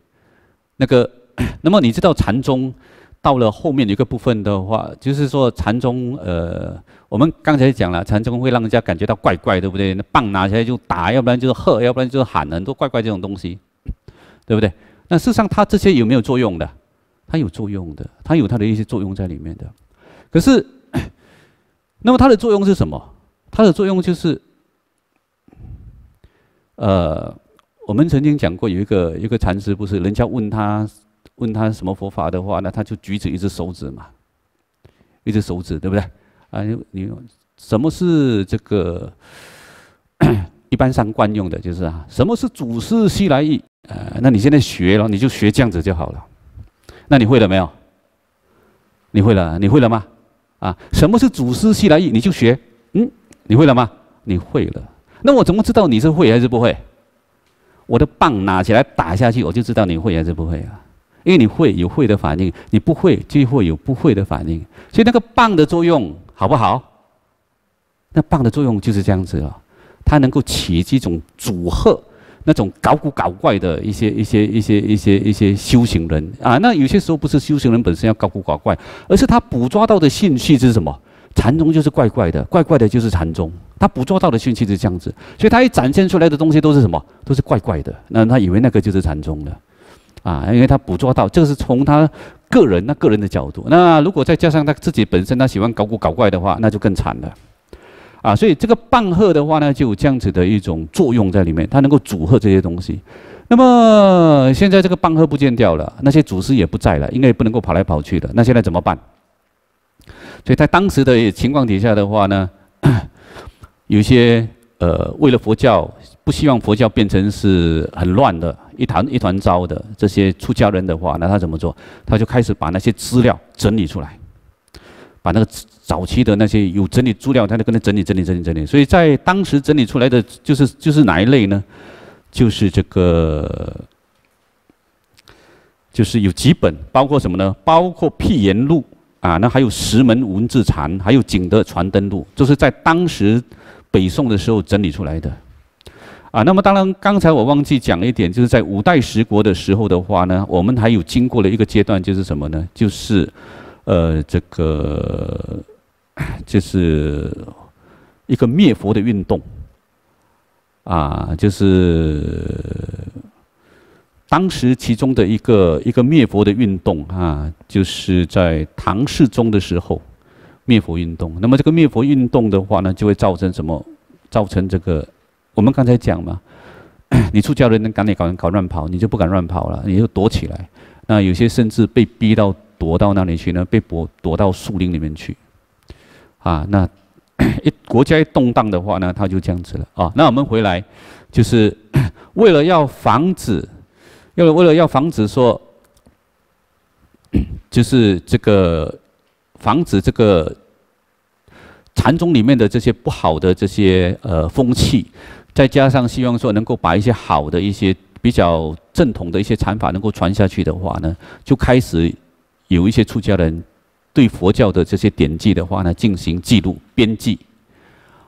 那个，那么你知道禅宗？到了后面一个部分的话，就是说禅宗，呃，我们刚才讲了，禅宗会让人家感觉到怪怪，对不对？那棒拿起来就打，要不然就是喝，要不然就是喊很多怪怪这种东西，对不对？那事实上，它这些有没有作用的？它有作用的，它有它的一些作用在里面的。可是，那么它的作用是什么？它的作用就是，呃，我们曾经讲过，有一个一个禅师，不是人家问他。问他什么佛法的话，那他就举起一只手指嘛，一只手指对不对？啊，你什么是这个 一般上惯用的就是啊，什么是祖师西来意？呃，那你现在学了，你就学这样子就好了。那你会了没有？你会了，你会了吗？啊，什么是祖师西来意？你就学，嗯，你会了吗？你会了。那我怎么知道你是会还是不会？我的棒拿起来打下去，我就知道你会还是不会啊。因为你会有会的反应，你不会就会有不会的反应，所以那个棒的作用好不好？那棒的作用就是这样子了，它能够起这种阻吓、那种搞古搞怪的一些、一些、一些、一些、一些修行人啊。那有些时候不是修行人本身要搞古搞怪，而是他捕捉到的信息是什么？禅宗就是怪怪的，怪怪的就是禅宗。他捕捉到的讯息是这样子，所以他一展现出来的东西都是什么？都是怪怪的。那他以为那个就是禅宗了。啊，因为他捕捉到这个是从他个人那个人的角度，那如果再加上他自己本身他喜欢搞古搞怪的话，那就更惨了。啊，所以这个棒喝的话呢，就有这样子的一种作用在里面，它能够组合这些东西。那么现在这个棒喝不见掉了，那些祖师也不在了，应该也不能够跑来跑去的。那现在怎么办？所以在当时的情况底下的话呢，有些呃，为了佛教不希望佛教变成是很乱的。一团一团糟的这些出家人的话，那他怎么做？他就开始把那些资料整理出来，把那个早期的那些有整理资料，他就跟他整理整理整理整理。所以在当时整理出来的就是就是哪一类呢？就是这个，就是有几本，包括什么呢？包括《辟岩录》啊，那还有《石门文字禅》，还有《景德传灯录》，就是在当时北宋的时候整理出来的。啊，那么当然，刚才我忘记讲一点，就是在五代十国的时候的话呢，我们还有经过了一个阶段，就是什么呢？就是，呃，这个，就是一个灭佛的运动，啊，就是当时其中的一个一个灭佛的运动啊，就是在唐世宗的时候，灭佛运动。那么这个灭佛运动的话呢，就会造成什么？造成这个。我们刚才讲嘛，你出家人能敢你搞搞乱跑，你就不敢乱跑了，你就躲起来。那有些甚至被逼到躲到那里去呢？被躲躲到树林里面去，啊，那 一国家一动荡的话呢，他就这样子了啊。那我们回来，就是 为了要防止，要为了要防止说，就是这个防止这个禅宗里面的这些不好的这些呃风气。再加上希望说能够把一些好的一些比较正统的一些禅法能够传下去的话呢，就开始有一些出家人对佛教的这些典籍的话呢进行记录、编辑，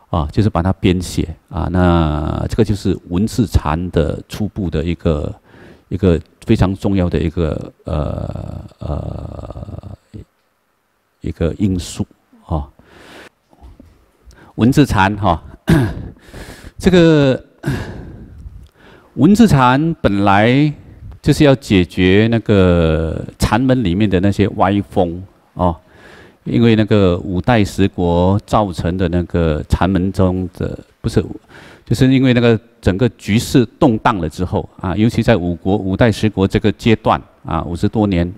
啊，就是把它编写啊，那这个就是文字禅的初步的一个一个非常重要的一个呃呃一个因素啊，文字禅哈。这个文字禅本来就是要解决那个禅门里面的那些歪风哦，因为那个五代十国造成的那个禅门中的不是，就是因为那个整个局势动荡了之后啊，尤其在五国五代十国这个阶段啊，五十多年，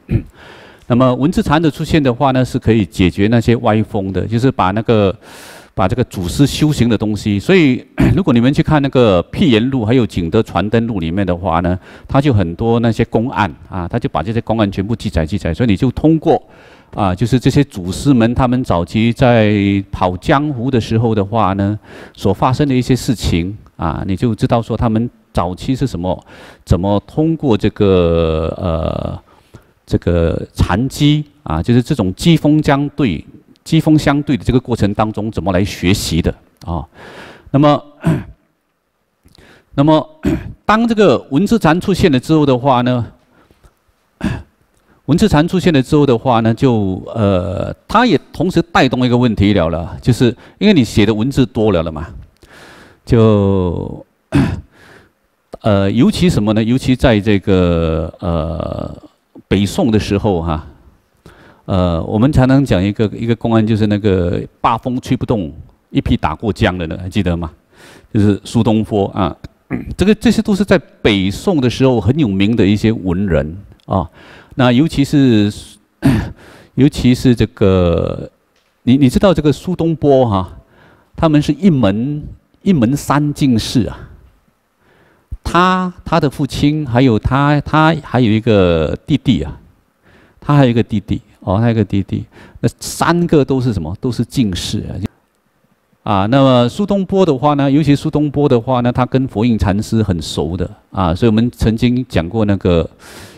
那么文字禅的出现的话呢，是可以解决那些歪风的，就是把那个。把这个祖师修行的东西，所以 如果你们去看那个《辟岩录》还有《景德传灯录》里面的话呢，他就很多那些公案啊，他就把这些公案全部记载记载。所以你就通过啊，就是这些祖师们他们早期在跑江湖的时候的话呢，所发生的一些事情啊，你就知道说他们早期是什么，怎么通过这个呃这个禅机啊，就是这种机锋将对。针锋相对的这个过程当中，怎么来学习的啊？那么，那么 当这个文字禅出现了之后的话呢，文字禅出现了之后的话呢，就呃，它也同时带动一个问题了了，就是因为你写的文字多了了嘛，就呃，尤其什么呢？尤其在这个呃北宋的时候哈。呃，我们才能讲一个一个公安，就是那个八风吹不动，一屁打过江的呢，还记得吗？就是苏东坡啊，这个这些都是在北宋的时候很有名的一些文人啊。那尤其是 尤其是这个，你你知道这个苏东坡哈，他们是一门一门三进士啊。他他的父亲，还有他他还有一个弟弟啊，他还有一个弟弟。哦，还有个弟弟，那三个都是什么？都是进士啊。啊，那么苏东坡的话呢？尤其苏东坡的话呢，他跟佛印禅师很熟的啊。所以我们曾经讲过那个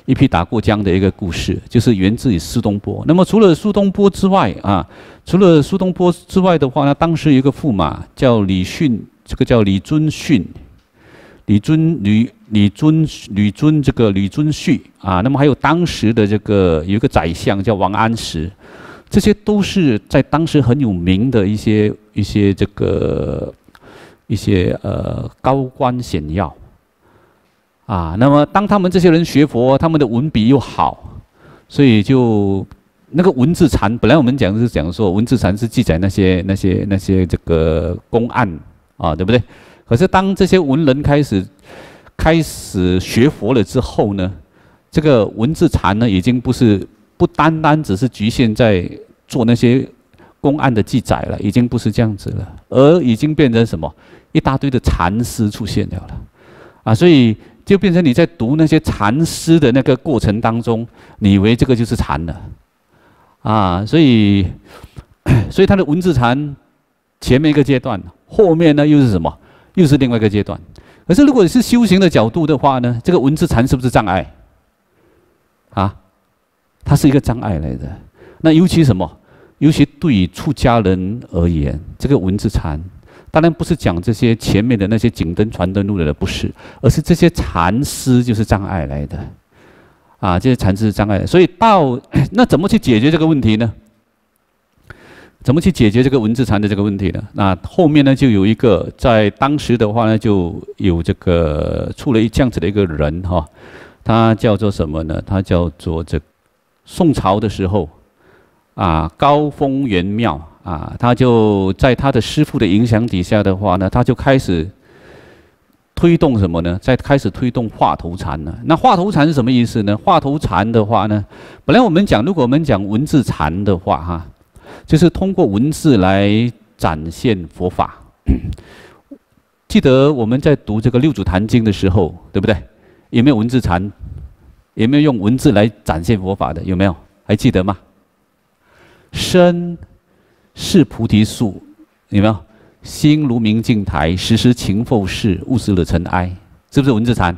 一批打过江的一个故事，就是源自于苏东坡。那么除了苏东坡之外啊，除了苏东坡之外的话呢，当时有一个驸马叫李训，这个叫李遵训，李遵李。李尊、李尊这个李尊序啊，那么还有当时的这个有一个宰相叫王安石，这些都是在当时很有名的一些一些这个一些呃高官显要啊。那么当他们这些人学佛，他们的文笔又好，所以就那个文字禅，本来我们讲是讲说文字禅是记载那些那些那些这个公案啊，对不对？可是当这些文人开始开始学佛了之后呢，这个文字禅呢，已经不是不单单只是局限在做那些公案的记载了，已经不是这样子了，而已经变成什么一大堆的禅师出现了了，啊，所以就变成你在读那些禅师的那个过程当中，你以为这个就是禅了，啊，所以 所以他的文字禅前面一个阶段，后面呢又是什么？又是另外一个阶段。可是，如果你是修行的角度的话呢？这个文字禅是不是障碍？啊，它是一个障碍来的。那尤其什么？尤其对于出家人而言，这个文字禅，当然不是讲这些前面的那些“紧灯传灯录”的，不是，而是这些禅师就是障碍来的。啊，这些禅师是障碍，所以道 那怎么去解决这个问题呢？怎么去解决这个文字禅的这个问题呢？那后面呢，就有一个在当时的话呢，就有这个出了一这样子的一个人哈，他叫做什么呢？他叫做这宋朝的时候啊，高峰元妙啊，他就在他的师傅的影响底下的话呢，他就开始推动什么呢？在开始推动画头禅呢。那画头禅是什么意思呢？画头禅的话呢，本来我们讲，如果我们讲文字禅的话哈。就是通过文字来展现佛法。记得我们在读这个《六祖坛经》的时候，对不对？有没有文字禅？有没有用文字来展现佛法的？有没有？还记得吗？身是菩提树，有没有？心如明镜台，时时勤拂拭，勿使惹尘埃。是不是文字禅？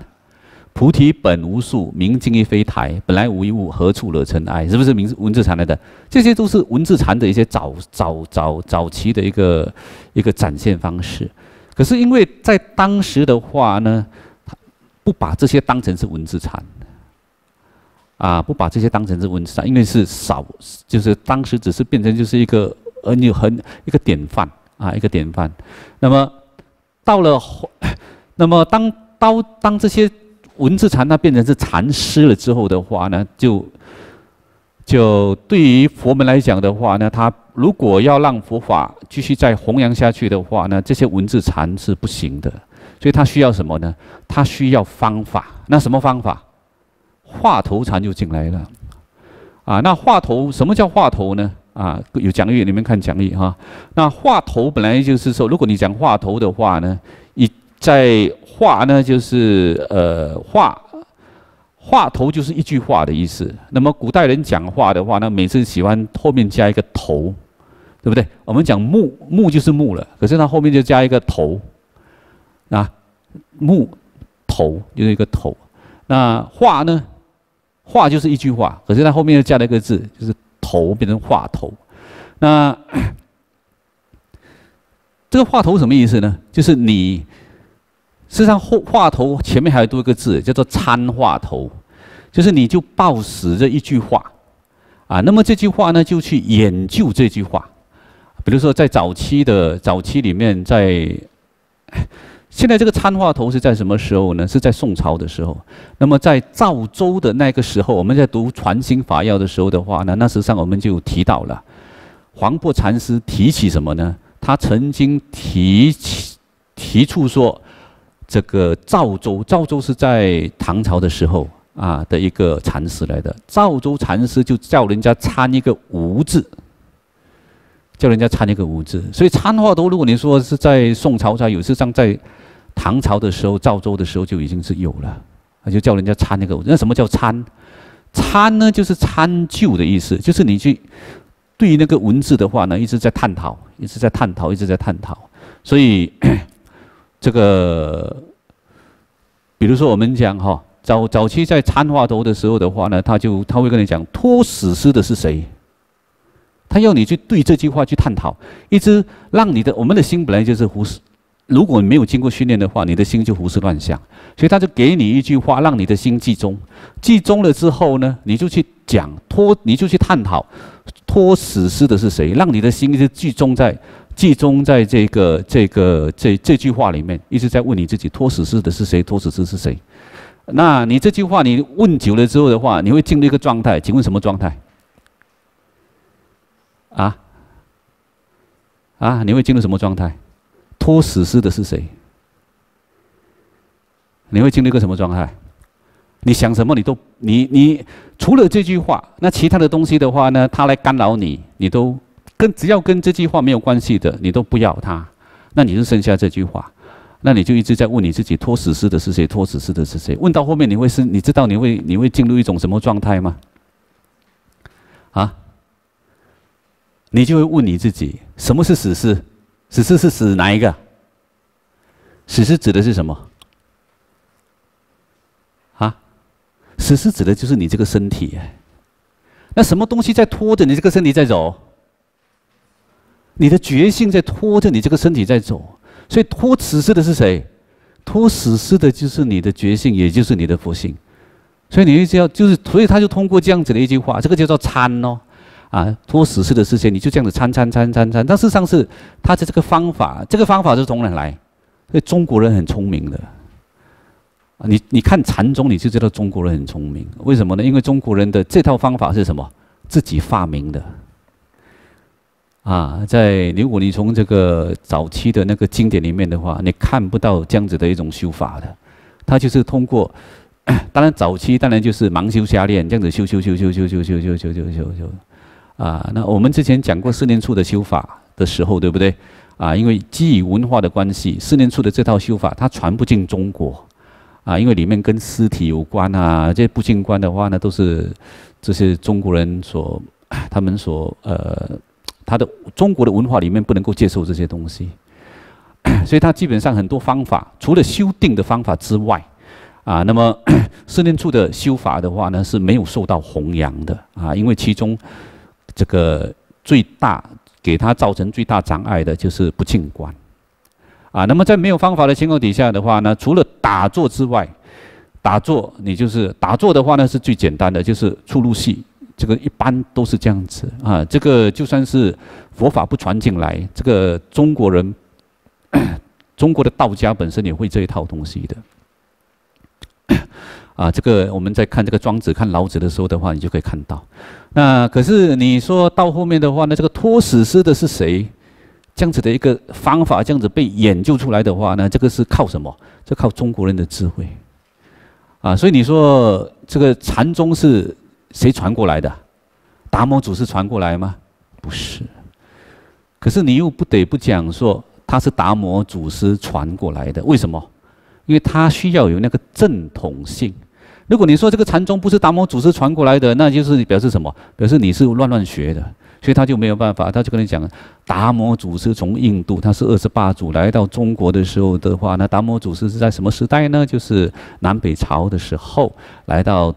菩提本无树，明镜亦非台。本来无一物，何处惹尘埃？是不是？名字文字禅来的，这些都是文字禅的一些早早早早期的一个一个展现方式。可是因为在当时的话呢，不把这些当成是文字禅啊，不把这些当成是文字禅，因为是少，就是当时只是变成就是一个很有很一个典范啊，一个典范。那么到了，那么当当当这些。文字禅它变成是禅师了之后的话呢，就就对于佛门来讲的话呢，他如果要让佛法继续再弘扬下去的话呢，这些文字禅是不行的，所以它需要什么呢？它需要方法。那什么方法？化头禅就进来了。啊，那化头什么叫化头呢？啊，有讲义，你们看讲义啊。那化头本来就是说，如果你讲话头的话呢，一在画呢，就是呃，画，画头就是一句话的意思。那么古代人讲话的话呢，每次喜欢后面加一个头，对不对？我们讲木木就是木了，可是它后面就加一个头，啊，木头就是一个头。那画呢，画就是一句话，可是它后面又加了一个字，就是头变成画头。那 这个话头什么意思呢？就是你。实际上，话头前面还有多一个字，叫做参话头，就是你就抱死这一句话，啊，那么这句话呢，就去研究这句话。比如说，在早期的早期里面，在 现在这个参话头是在什么时候呢？是在宋朝的时候。那么在赵州的那个时候，我们在读《传心法要》的时候的话呢，那时上我们就提到了黄檗禅师提起什么呢？他曾经提起提出说。这个赵州，赵州是在唐朝的时候啊的一个禅师来的。赵州禅师就叫人家参一个“无”字，叫人家参一个“无”字。所以参话都如果你说是在宋朝才有，事上在唐朝的时候、赵州的时候就已经是有了，就叫人家参那个。那什么叫参？参呢，就是参究的意思，就是你去对那个文字的话呢，一直在探讨，一直在探讨，一直在探讨。所以。这个，比如说我们讲哈，早早期在参话头的时候的话呢，他就他会跟你讲托史诗的是谁，他要你去对这句话去探讨，一直让你的我们的心本来就是胡思，如果没有经过训练的话，你的心就胡思乱想，所以他就给你一句话，让你的心集中，集中了之后呢，你就去讲托，你就去探讨托史诗的是谁，让你的心就集中在。集中在这个、这个、这这句话里面，一直在问你自己：拖死尸的是谁？拖死尸是谁？那你这句话你问久了之后的话，你会进入一个状态。请问什么状态？啊？啊？你会进入什么状态？拖死尸的是谁？你会进入一个什么状态？你想什么？你都你你除了这句话，那其他的东西的话呢？它来干扰你，你都。跟只要跟这句话没有关系的，你都不要它。那你就剩下这句话，那你就一直在问你自己：拖死尸的是谁？拖死尸的是谁？问到后面，你会是，你知道你会你会进入一种什么状态吗？啊？你就会问你自己：什么是死尸？死尸是死哪一个？死尸指的是什么？啊？死尸指的就是你这个身体耶？那什么东西在拖着你这个身体在走？你的觉性在拖着你这个身体在走，所以拖死尸的是谁？拖死尸的就是你的觉性，也就是你的佛性。所以你就要就是，所以他就通过这样子的一句话，这个叫做参哦，啊，拖死尸的事情，你就这样子参参参参参。但事实上是他的这个方法，这个方法是从哪来？所以中国人很聪明的，你你看禅宗，你就知道中国人很聪明。为什么呢？因为中国人的这套方法是什么？自己发明的。啊，在如果你从这个早期的那个经典里面的话，你看不到这样子的一种修法的，它就是通过，当然早期当然就是盲修瞎练，这样子修修修修修修修修修修修，啊，那我们之前讲过四年处的修法的时候，对不对？啊，因为基于文化的关系，四年处的这套修法它传不进中国，啊，因为里面跟尸体有关啊，这不进关的话呢，都是这些中国人所 他们所呃。他的中国的文化里面不能够接受这些东西，所以他基本上很多方法，除了修订的方法之外，啊，那么四 念处的修法的话呢是没有受到弘扬的啊，因为其中这个最大给他造成最大障碍的就是不进观啊。那么在没有方法的情况底下的话呢，除了打坐之外，打坐你就是打坐的话呢是最简单的，就是出入戏这个一般都是这样子啊，这个就算是佛法不传进来，这个中国人、中国的道家本身也会这一套东西的。啊，这个我们在看这个庄子、看老子的时候的话，你就可以看到。那可是你说到后面的话呢，这个托死尸的是谁？这样子的一个方法，这样子被研究出来的话呢，这个是靠什么？这靠中国人的智慧。啊，所以你说这个禅宗是。谁传过来的？达摩祖师传过来吗？不是。可是你又不得不讲说他是达摩祖师传过来的，为什么？因为他需要有那个正统性。如果你说这个禅宗不是达摩祖师传过来的，那就是表示什么？表示你是乱乱学的，所以他就没有办法，他就跟你讲，达摩祖师从印度，他是二十八祖来到中国的时候的话，那达摩祖师是在什么时代呢？就是南北朝的时候来到。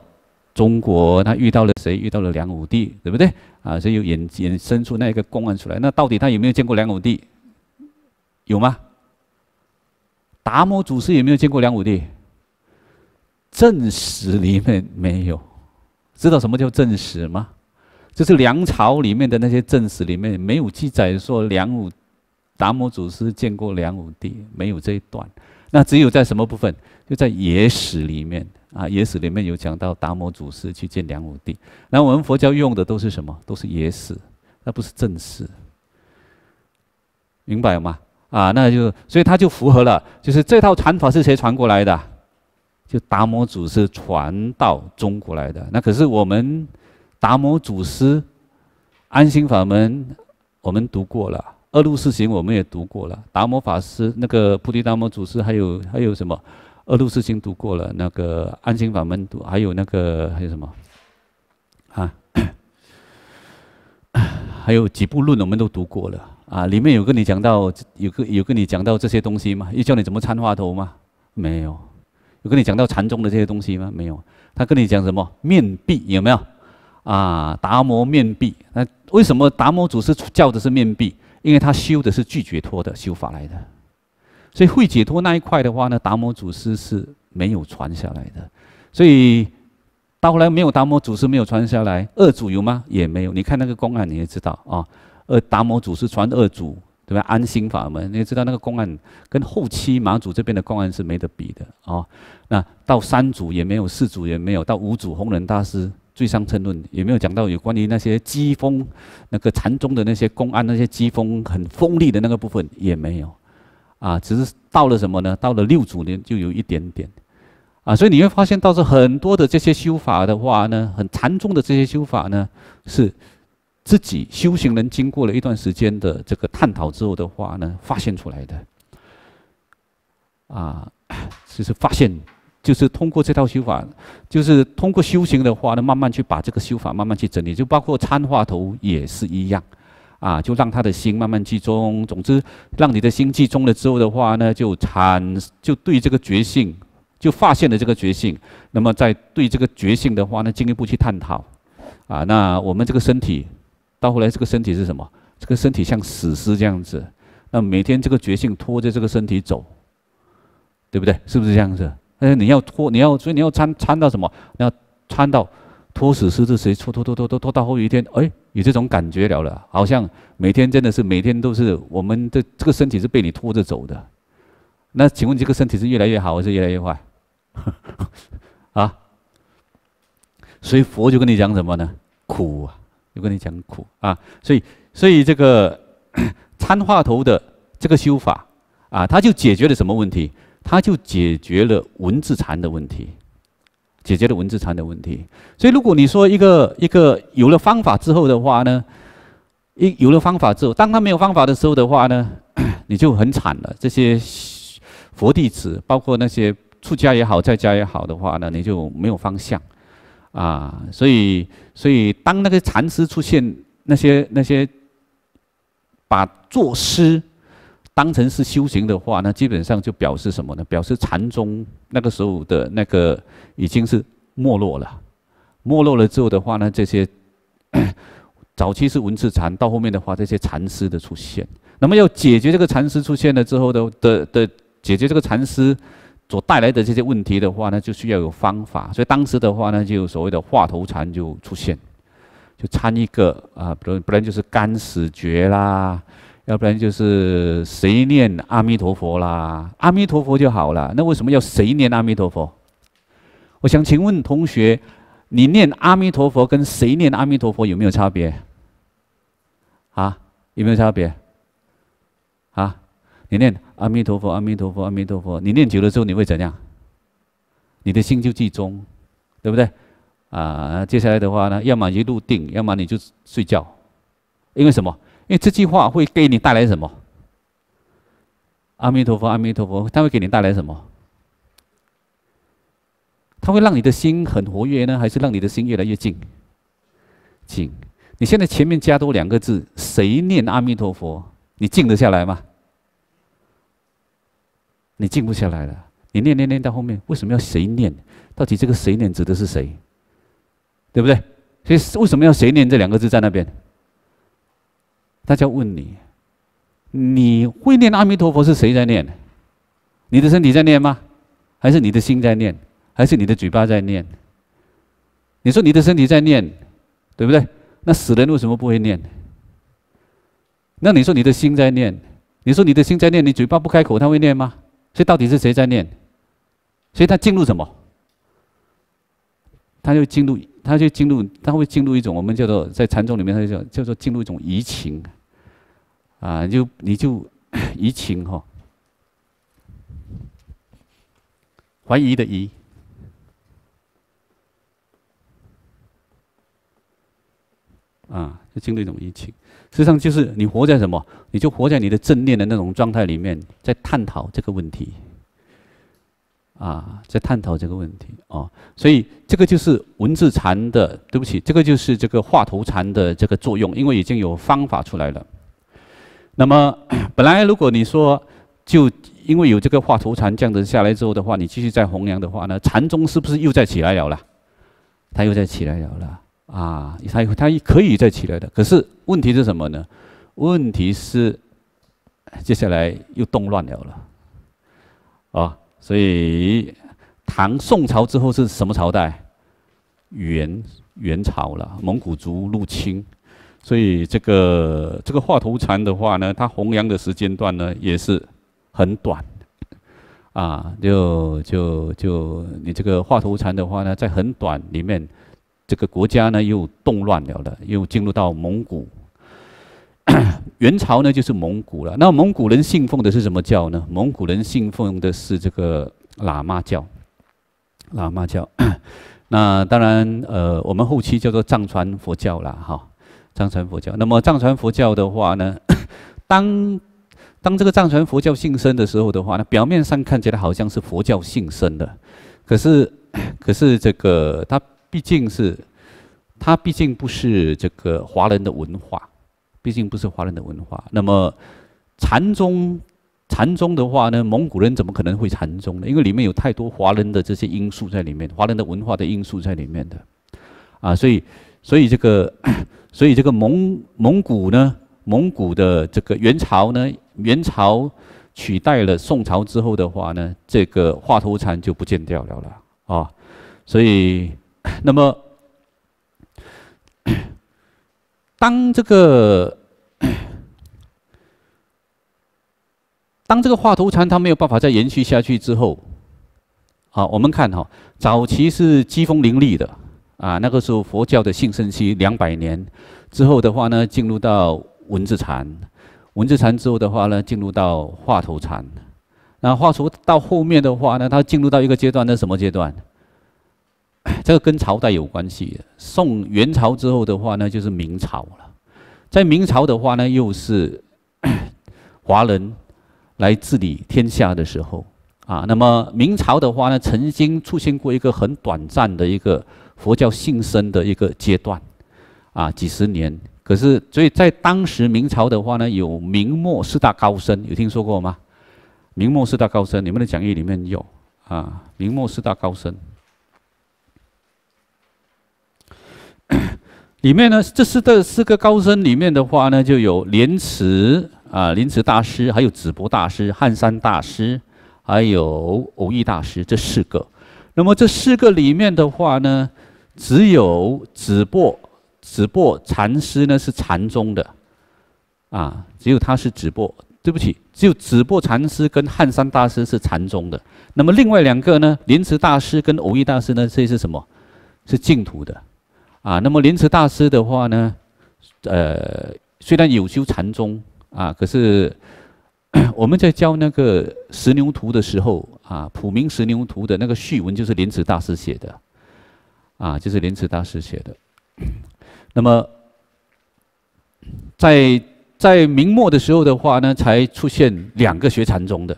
中国他遇到了谁？遇到了梁武帝，对不对？啊，所以又引引生出那个公案出来。那到底他有没有见过梁武帝？有吗？达摩祖师有没有见过梁武帝？正史里面没有。知道什么叫正史吗？就是梁朝里面的那些正史里面没有记载说梁武达摩祖师见过梁武帝，没有这一段。那只有在什么部分？就在野史里面。啊，野史里面有讲到达摩祖师去见梁武帝。那我们佛教用的都是什么？都是野史，那不是正史，明白吗？啊，那就所以他就符合了，就是这套禅法是谁传过来的？就达摩祖师传到中国来的。那可是我们达摩祖师安心法门，我们读过了，《二路四行》我们也读过了。达摩法师那个菩提达摩祖师，还有还有什么？二路四经读过了，那个安心法门读，还有那个还有什么？啊，还有几部论我们都读过了啊。里面有跟你讲到，有跟有跟你讲到这些东西吗？又教你怎么参话头吗？没有。有跟你讲到禅宗的这些东西吗？没有。他跟你讲什么面壁有没有？啊，达摩面壁。那为什么达摩祖师教的是面壁？因为他修的是拒绝脱的修法来的。所以会解脱那一块的话呢，达摩祖师是没有传下来的，所以到后来没有达摩祖师没有传下来，二祖有吗？也没有。你看那个公案，你也知道啊。二达摩祖师传二祖对吧？安心法门，你也知道那个公案跟后期马祖这边的公案是没得比的啊。那到三祖也没有，四祖也没有，到五祖弘忍大师《最上称论》也没有讲到有关于那些机锋，那个禅宗的那些公案，那些机锋很锋利的那个部分也没有。啊，只是到了什么呢？到了六祖年就有一点点，啊，所以你会发现，倒是很多的这些修法的话呢，很禅宗的这些修法呢，是自己修行人经过了一段时间的这个探讨之后的话呢，发现出来的，啊，就是发现，就是通过这套修法，就是通过修行的话呢，慢慢去把这个修法慢慢去整理，就包括参话头也是一样。啊，就让他的心慢慢集中。总之，让你的心集中了之后的话呢，就产，就对这个觉性，就发现了这个觉性。那么，在对这个觉性的话呢，进一步去探讨。啊，那我们这个身体，到后来这个身体是什么？这个身体像死尸这样子。那每天这个觉性拖着这个身体走，对不对？是不是这样子？哎，你要拖，你要所以你要参参到什么？要参到拖死尸是谁？拖拖拖拖拖拖到后一天，哎。有这种感觉了了，好像每天真的是每天都是我们的这个身体是被你拖着走的。那请问这个身体是越来越好还是越来越坏？啊？所以佛就跟你讲什么呢？苦啊！就跟你讲苦啊！所以，所以这个 参话头的这个修法啊，它就解决了什么问题？它就解决了文字禅的问题。解决了文字禅的问题，所以如果你说一个一个有了方法之后的话呢，一有了方法之后，当他没有方法的时候的话呢，你就很惨了。这些佛弟子，包括那些出家也好，在家也好的话呢，你就没有方向，啊，所以所以当那个禅师出现，那些那些把作诗。当成是修行的话，那基本上就表示什么呢？表示禅宗那个时候的那个已经是没落了。没落了之后的话呢，这些 早期是文字禅，到后面的话，这些禅师的出现。那么要解决这个禅师出现了之后的的的解决这个禅师所带来的这些问题的话呢，就需要有方法。所以当时的话呢，就所谓的话头禅就出现，就参一个啊，不然不然就是干死绝啦。要不然就是谁念阿弥陀佛啦，阿弥陀佛就好了。那为什么要谁念阿弥陀佛？我想请问同学，你念阿弥陀佛跟谁念阿弥陀佛有没有差别？啊，有没有差别？啊，你念阿弥陀佛，阿弥陀佛，阿弥陀佛。你念久了之后，你会怎样？你的心就集中，对不对？啊，接下来的话呢，要么一入定，要么你就睡觉。因为什么？因为这句话会给你带来什么？阿弥陀佛，阿弥陀佛，它会给你带来什么？它会让你的心很活跃呢，还是让你的心越来越静？静。你现在前面加多两个字“谁念阿弥陀佛”，你静得下来吗？你静不下来了。你念念念到后面，为什么要“谁念”？到底这个“谁念”指的是谁？对不对？所以为什么要“谁念”这两个字在那边？大家问你，你会念阿弥陀佛是谁在念？你的身体在念吗？还是你的心在念？还是你的嘴巴在念？你说你的身体在念，对不对？那死人为什么不会念？那你说你的心在念？你说你的心在念，你嘴巴不开口，他会念吗？所以到底是谁在念？所以他进入什么？他就进入，他就进入，他会进入一种我们叫做在禅宗里面，他就叫做进入一种移情。啊，就你就移 情哈，怀疑的疑啊，就经历一种移情。实际上，就是你活在什么？你就活在你的正念的那种状态里面，在探讨这个问题啊，在探讨这个问题哦。所以，这个就是文字禅的，对不起，这个就是这个话头禅的这个作用，因为已经有方法出来了。那么，本来如果你说，就因为有这个画图禅降子下来之后的话，你继续再弘扬的话呢，禅宗是不是又再起来了？了，他又在起来了。啊，他他可以再起来的。可是问题是什么呢？问题是，接下来又动乱了了。啊，所以唐宋朝之后是什么朝代？元元朝了，蒙古族入侵。所以这个这个画头禅的话呢，它弘扬的时间段呢也是很短，啊，就就就你这个画头禅的话呢，在很短里面，这个国家呢又动乱了了，又进入到蒙古，元朝呢就是蒙古了。那蒙古人信奉的是什么教呢？蒙古人信奉的是这个喇嘛教，喇嘛教。那当然，呃，我们后期叫做藏传佛教了哈。藏传佛教，那么藏传佛教的话呢，当当这个藏传佛教兴盛的时候的话呢，表面上看起来好像是佛教兴盛的，可是 可是这个它毕竟是它毕竟不是这个华人的文化，毕竟不是华人的文化。那么禅宗禅宗的话呢，蒙古人怎么可能会禅宗呢？因为里面有太多华人的这些因素在里面，华人的文化的因素在里面的啊，所以所以这个。所以这个蒙蒙古呢，蒙古的这个元朝呢，元朝取代了宋朝之后的话呢，这个华佗禅就不见掉了啦啊，所以，那么 当这个 当这个华佗禅它没有办法再延续下去之后，好，我们看哈，早期是机风凌厉的。啊，那个时候佛教的兴盛期两百年之后的话呢，进入到文字禅，文字禅之后的话呢，进入到画头禅。那画头到后面的话呢，它进入到一个阶段，那什么阶段？这个跟朝代有关系。宋元朝之后的话呢，就是明朝了。在明朝的话呢，又是 华人来治理天下的时候啊。那么明朝的话呢，曾经出现过一个很短暂的一个。佛教兴盛的一个阶段，啊，几十年。可是，所以在当时明朝的话呢，有明末四大高僧，有听说过吗？明末四大高僧，你们的讲义里面有啊。明末四大高僧，里面呢，这四个四个高僧里面的话呢，就有莲池啊，莲池大师，还有紫柏大师、汉山大师，还有武义大师，这四个。那么这四个里面的话呢？只有止播止播禅师呢是禅宗的，啊，只有他是止播。对不起，只有止播禅师跟汉山大师是禅宗的。那么另外两个呢，莲池大师跟偶遇大师呢，这是什么？是净土的。啊，那么莲池大师的话呢，呃，虽然有修禅宗啊，可是 我们在教那个石牛图的时候啊，普明石牛图的那个序文就是莲池大师写的。啊，就是莲池大师写的。那么，在在明末的时候的话呢，才出现两个学禅宗的。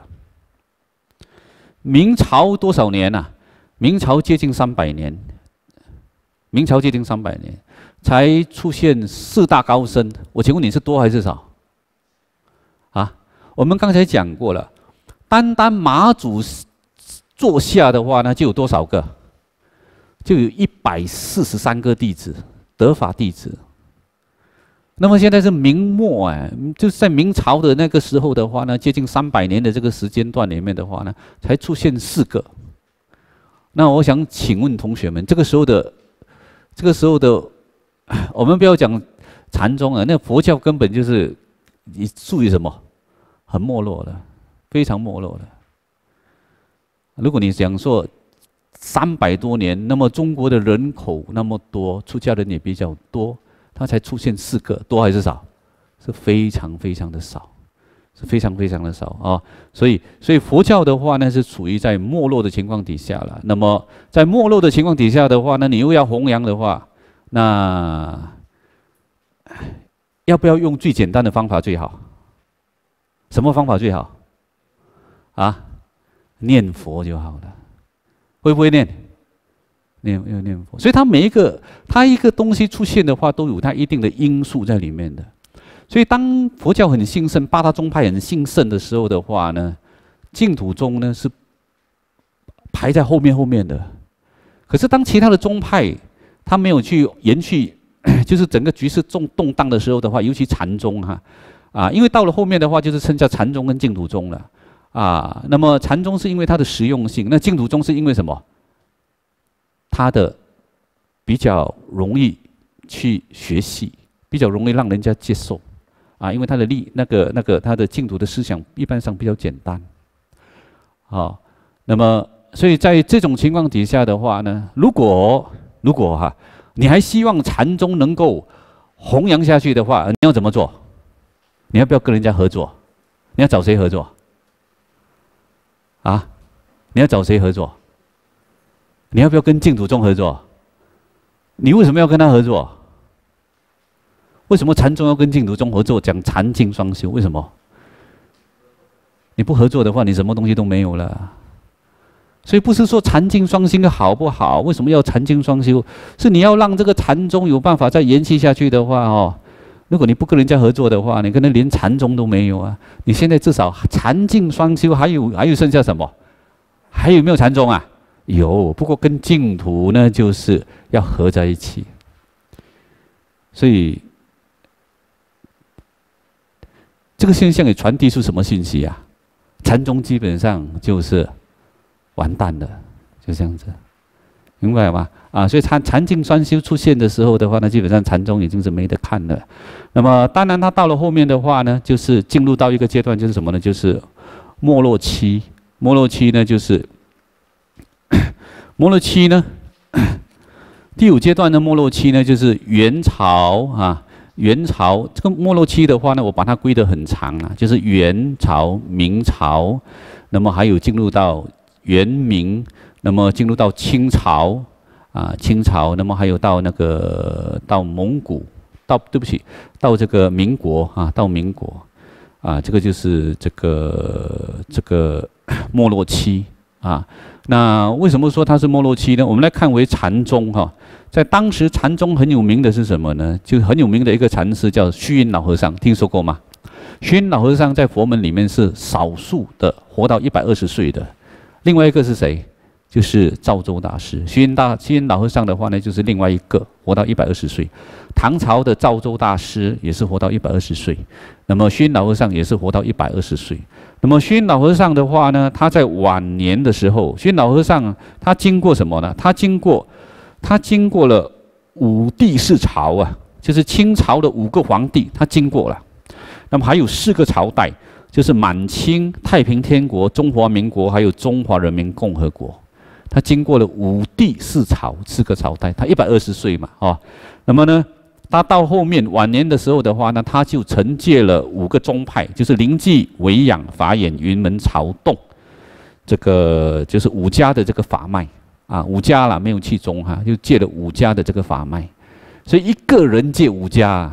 明朝多少年啊？明朝接近三百年，明朝接近三百年，才出现四大高僧。我请问你是多还是少？啊，我们刚才讲过了，单单马祖坐下的话呢，就有多少个？就有一百四十三个弟子，德法弟子。那么现在是明末，哎，就是在明朝的那个时候的话呢，接近三百年的这个时间段里面的话呢，才出现四个。那我想请问同学们，这个时候的，这个时候的，我们不要讲禅宗啊，那佛教根本就是你注于什么，很没落的，非常没落的。如果你想说，三百多年，那么中国的人口那么多，出家人也比较多，他才出现四个，多还是少？是非常非常的少，是非常非常的少啊！所以，所以佛教的话呢，是处于在没落的情况底下了。那么，在没落的情况底下的话呢，你又要弘扬的话，那要不要用最简单的方法最好？什么方法最好？啊，念佛就好了。会不会念？念要念佛，所以它每一个，它一个东西出现的话，都有它一定的因素在里面的。所以当佛教很兴盛，八大宗派很兴盛的时候的话呢，净土宗呢是排在后面后面的。可是当其他的宗派，它没有去延续，就是整个局势重动荡的时候的话，尤其禅宗哈啊，因为到了后面的话，就是剩下禅宗跟净土宗了。啊，那么禅宗是因为它的实用性，那净土宗是因为什么？它的比较容易去学习，比较容易让人家接受，啊，因为它的力那个那个它的净土的思想一般上比较简单，好，那么所以在这种情况底下的话呢，如果如果哈，你还希望禅宗能够弘扬下去的话，你要怎么做？你要不要跟人家合作？你要找谁合作？你要找谁合作？你要不要跟净土宗合作？你为什么要跟他合作？为什么禅宗要跟净土宗合作，讲禅净双修？为什么？你不合作的话，你什么东西都没有了。所以不是说禅净双修的好不好？为什么要禅净双修？是你要让这个禅宗有办法再延续下去的话哦。如果你不跟人家合作的话，你可能连禅宗都没有啊。你现在至少禅净双修，还有还有剩下什么？还有没有禅宗啊？有，不过跟净土呢，就是要合在一起。所以这个现象也传递出什么信息啊？禅宗基本上就是完蛋了，就这样子，明白吗？啊，所以禅禅境双修出现的时候的话呢，基本上禅宗已经是没得看了。那么当然，它到了后面的话呢，就是进入到一个阶段，就是什么呢？就是没落期。没落期呢，就是没落期呢，第五阶段的没落期呢，就是元朝啊，元朝这个没落期的话呢，我把它归得很长啊，就是元朝、明朝，那么还有进入到元明，那么进入到清朝啊，清朝，那么还有到那个到蒙古，到对不起，到这个民国啊，到民国啊，这个就是这个这个。没落期啊，那为什么说它是没落期呢？我们来看为禅宗哈，在当时禅宗很有名的是什么呢？就很有名的一个禅师叫虚云老和尚，听说过吗？虚云老和尚在佛门里面是少数的活到一百二十岁的。另外一个是谁？就是赵州大师。虚云大虚云老和尚的话呢，就是另外一个活到一百二十岁。唐朝的赵州大师也是活到一百二十岁，那么虚云老和尚也是活到一百二十岁。那么虚云老和尚的话呢，他在晚年的时候，虚云老和尚他经过什么呢？他经过，他经过了五帝四朝啊，就是清朝的五个皇帝，他经过了，那么还有四个朝代，就是满清、太平天国、中华民国，还有中华人民共和国，他经过了五帝四朝四个朝代，他一百二十岁嘛啊，那么呢？他到后面晚年的时候的话呢，他就承借了五个宗派，就是临济、维养、法眼、云门、朝洞，这个就是五家的这个法脉啊，五家了没有去宗哈，就借了五家的这个法脉，所以一个人借五家，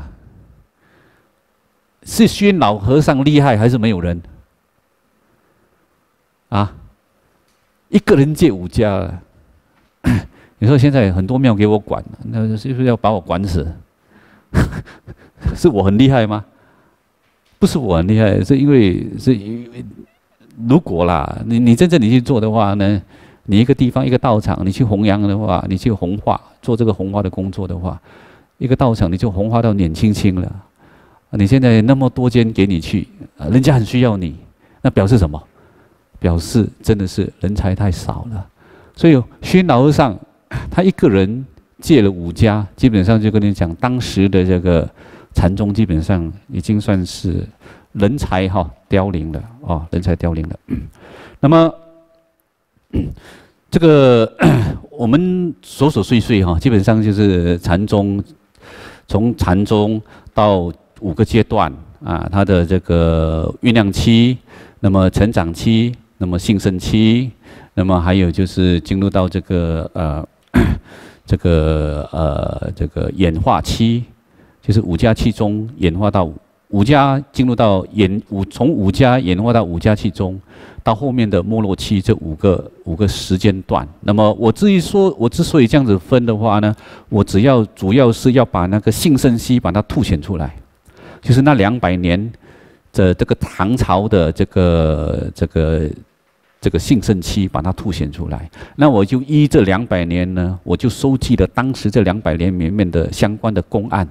是宣老和尚厉害还是没有人？啊，一个人借五家，你说现在很多庙给我管，那是不是要把我管死？是我很厉害吗？不是我很厉害，是因为是因为如果啦，你你真正你去做的话呢，你一个地方一个道场，你去弘扬的话，你去弘化做这个弘化的工作的话，一个道场你就弘化到年轻轻了，你现在那么多间给你去，人家很需要你，那表示什么？表示真的是人才太少了，所以宣老和上，他一个人。借了五家，基本上就跟你讲，当时的这个禅宗基本上已经算是人才哈凋零了啊，人才凋零了。那么这个 我们琐琐碎碎哈，基本上就是禅宗从禅宗到五个阶段啊，它的这个酝酿期，那么成长期，那么兴盛期，那么还有就是进入到这个呃。这个呃，这个演化期，就是五加七中演化到五加进入到演五从五加演化到五加七中，到后面的没落期这五个五个时间段。那么我至于说，我之所以这样子分的话呢，我只要主要是要把那个兴盛期把它凸显出来，就是那两百年的这个唐朝的这个这个。这个兴盛期把它凸显出来，那我就依这两百年呢，我就收集了当时这两百年里面的相关的公案，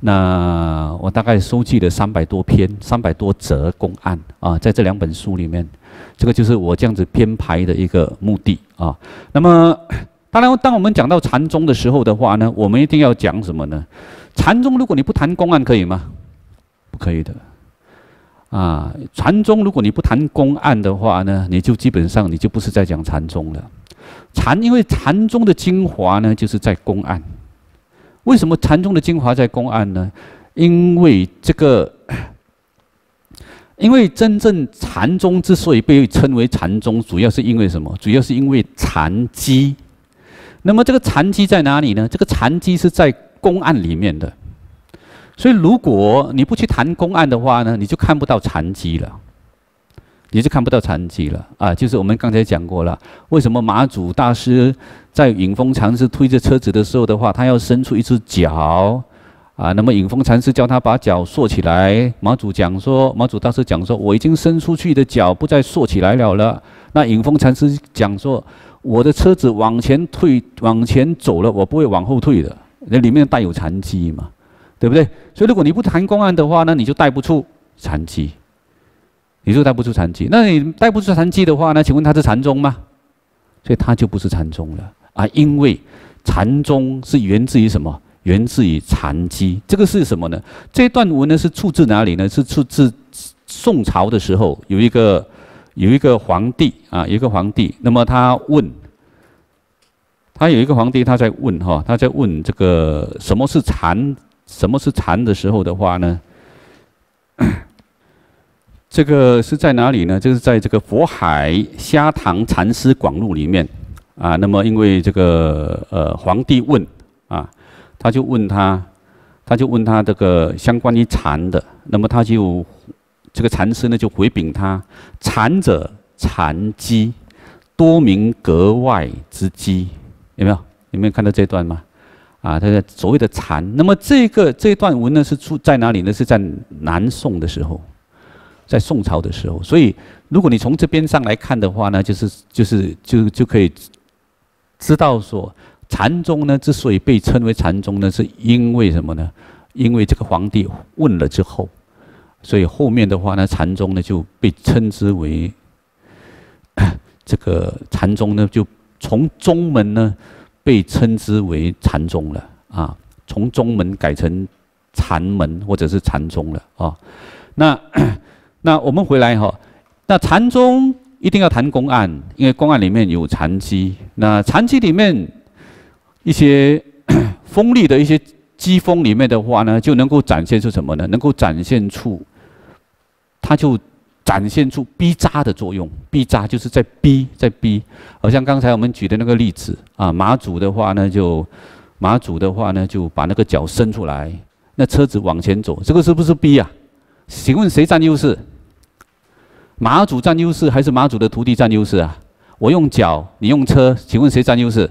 那我大概收集了三百多篇、三百多则公案啊，在这两本书里面，这个就是我这样子编排的一个目的啊。那么，当然，当我们讲到禅宗的时候的话呢，我们一定要讲什么呢？禅宗如果你不谈公案可以吗？不可以的。啊，禅宗如果你不谈公案的话呢，你就基本上你就不是在讲禅宗了。禅因为禅宗的精华呢，就是在公案。为什么禅宗的精华在公案呢？因为这个，因为真正禅宗之所以被称为禅宗，主要是因为什么？主要是因为禅机。那么这个禅机在哪里呢？这个禅机是在公案里面的。所以，如果你不去谈公案的话呢，你就看不到残疾了，你就看不到残疾了啊！就是我们刚才讲过了，为什么马祖大师在引峰禅师推着车子的时候的话，他要伸出一只脚啊？那么引峰禅师叫他把脚缩起来。马祖讲说，马祖大师讲说，我已经伸出去的脚不再缩起来了了。那引峰禅师讲说，我的车子往前退、往前走了，我不会往后退的。那里面带有残疾嘛？对不对？所以如果你不谈公案的话，那你就带不出禅机，你就带不出禅机。那你带不出禅机的话，那请问他是禅宗吗？所以他就不是禅宗了啊！因为禅宗是源自于什么？源自于禅机。这个是什么呢？这段文呢是出自哪里呢？是出自宋朝的时候，有一个有一个皇帝啊，有一个皇帝。那么他问，他有一个皇帝，他在问哈，他在问这个什么是禅？什么是禅的时候的话呢？这个是在哪里呢？就是在这个《佛海虾塘禅师广录》里面啊。那么因为这个呃皇帝问啊，他就问他，他就问他这个相关于禅的。那么他就这个禅师呢就回禀他：禅者禅机，多名格外之机。有没有？有没有看到这段吗？啊，他的所谓的禅。那么这个这段文呢，是出在哪里呢？是在南宋的时候，在宋朝的时候。所以，如果你从这边上来看的话呢，就是就是就就可以知道说，禅宗呢之所以被称为禅宗呢，是因为什么呢？因为这个皇帝问了之后，所以后面的话呢，禅宗呢就被称之为 这个禅宗呢，就从中门呢。被称之为禅宗了啊，从宗门改成禅门或者是禅宗了啊。那 那我们回来哈，那禅宗一定要谈公案，因为公案里面有禅机。那禅机里面一些 锋利的一些机锋里面的话呢，就能够展现出什么呢？能够展现出，他就。展现出逼扎的作用，逼扎就是在逼，在逼，好像刚才我们举的那个例子啊，马祖的话呢就，马祖的话呢就把那个脚伸出来，那车子往前走，这个是不是逼啊？请问谁占优势？马祖占优势还是马祖的徒弟占优势啊？我用脚，你用车，请问谁占优势？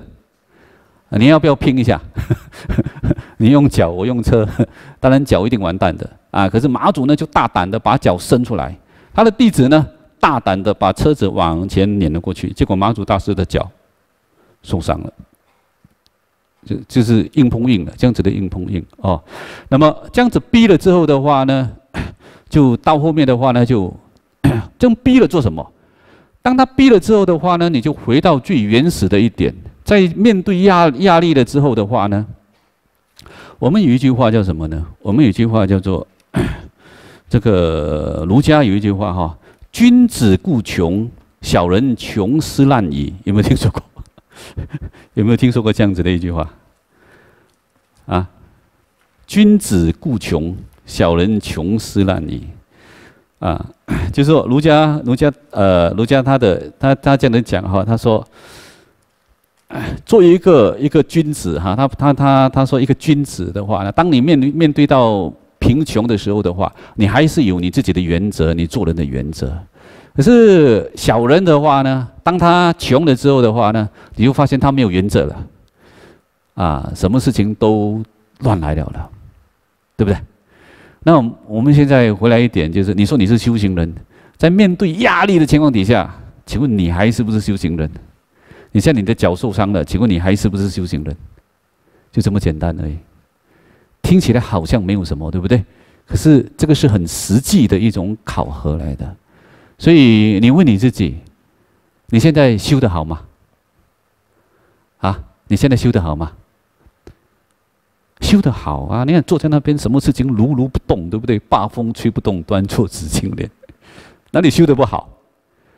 你要不要拼一下？你用脚，我用车，当然脚一定完蛋的啊！可是马祖呢就大胆的把脚伸出来。他的弟子呢，大胆的把车子往前撵了过去，结果马祖大师的脚受伤了，就就是硬碰硬了，这样子的硬碰硬啊。那么这样子逼了之后的话呢，就到后面的话呢，就，这逼了做什么？当他逼了之后的话呢，你就回到最原始的一点，在面对压压力了之后的话呢，我们有一句话叫什么呢？我们有一句话叫做。这个儒家有一句话哈，君子固穷，小人穷斯滥矣。有没有听说过？有没有听说过这样子的一句话？啊，君子固穷，小人穷斯滥矣。啊，就是说儒家儒家呃儒家他的他他这样子讲哈，他说，作为一个一个君子哈，他他他他说一个君子的话呢，当你面面对到。贫穷的时候的话，你还是有你自己的原则，你做人的原则。可是小人的话呢，当他穷了之后的话呢，你就发现他没有原则了，啊，什么事情都乱来了了，对不对？那我们现在回来一点，就是你说你是修行人，在面对压力的情况底下，请问你还是不是修行人？你像你的脚受伤了，请问你还是不是修行人？就这么简单而已。听起来好像没有什么，对不对？可是这个是很实际的一种考核来的。所以你问你自己：你现在修得好吗？啊，你现在修得好吗？修得好啊！你看坐在那边，什么事情如如不动，对不对？八风吹不动，端坐紫金莲。哪里修得不好？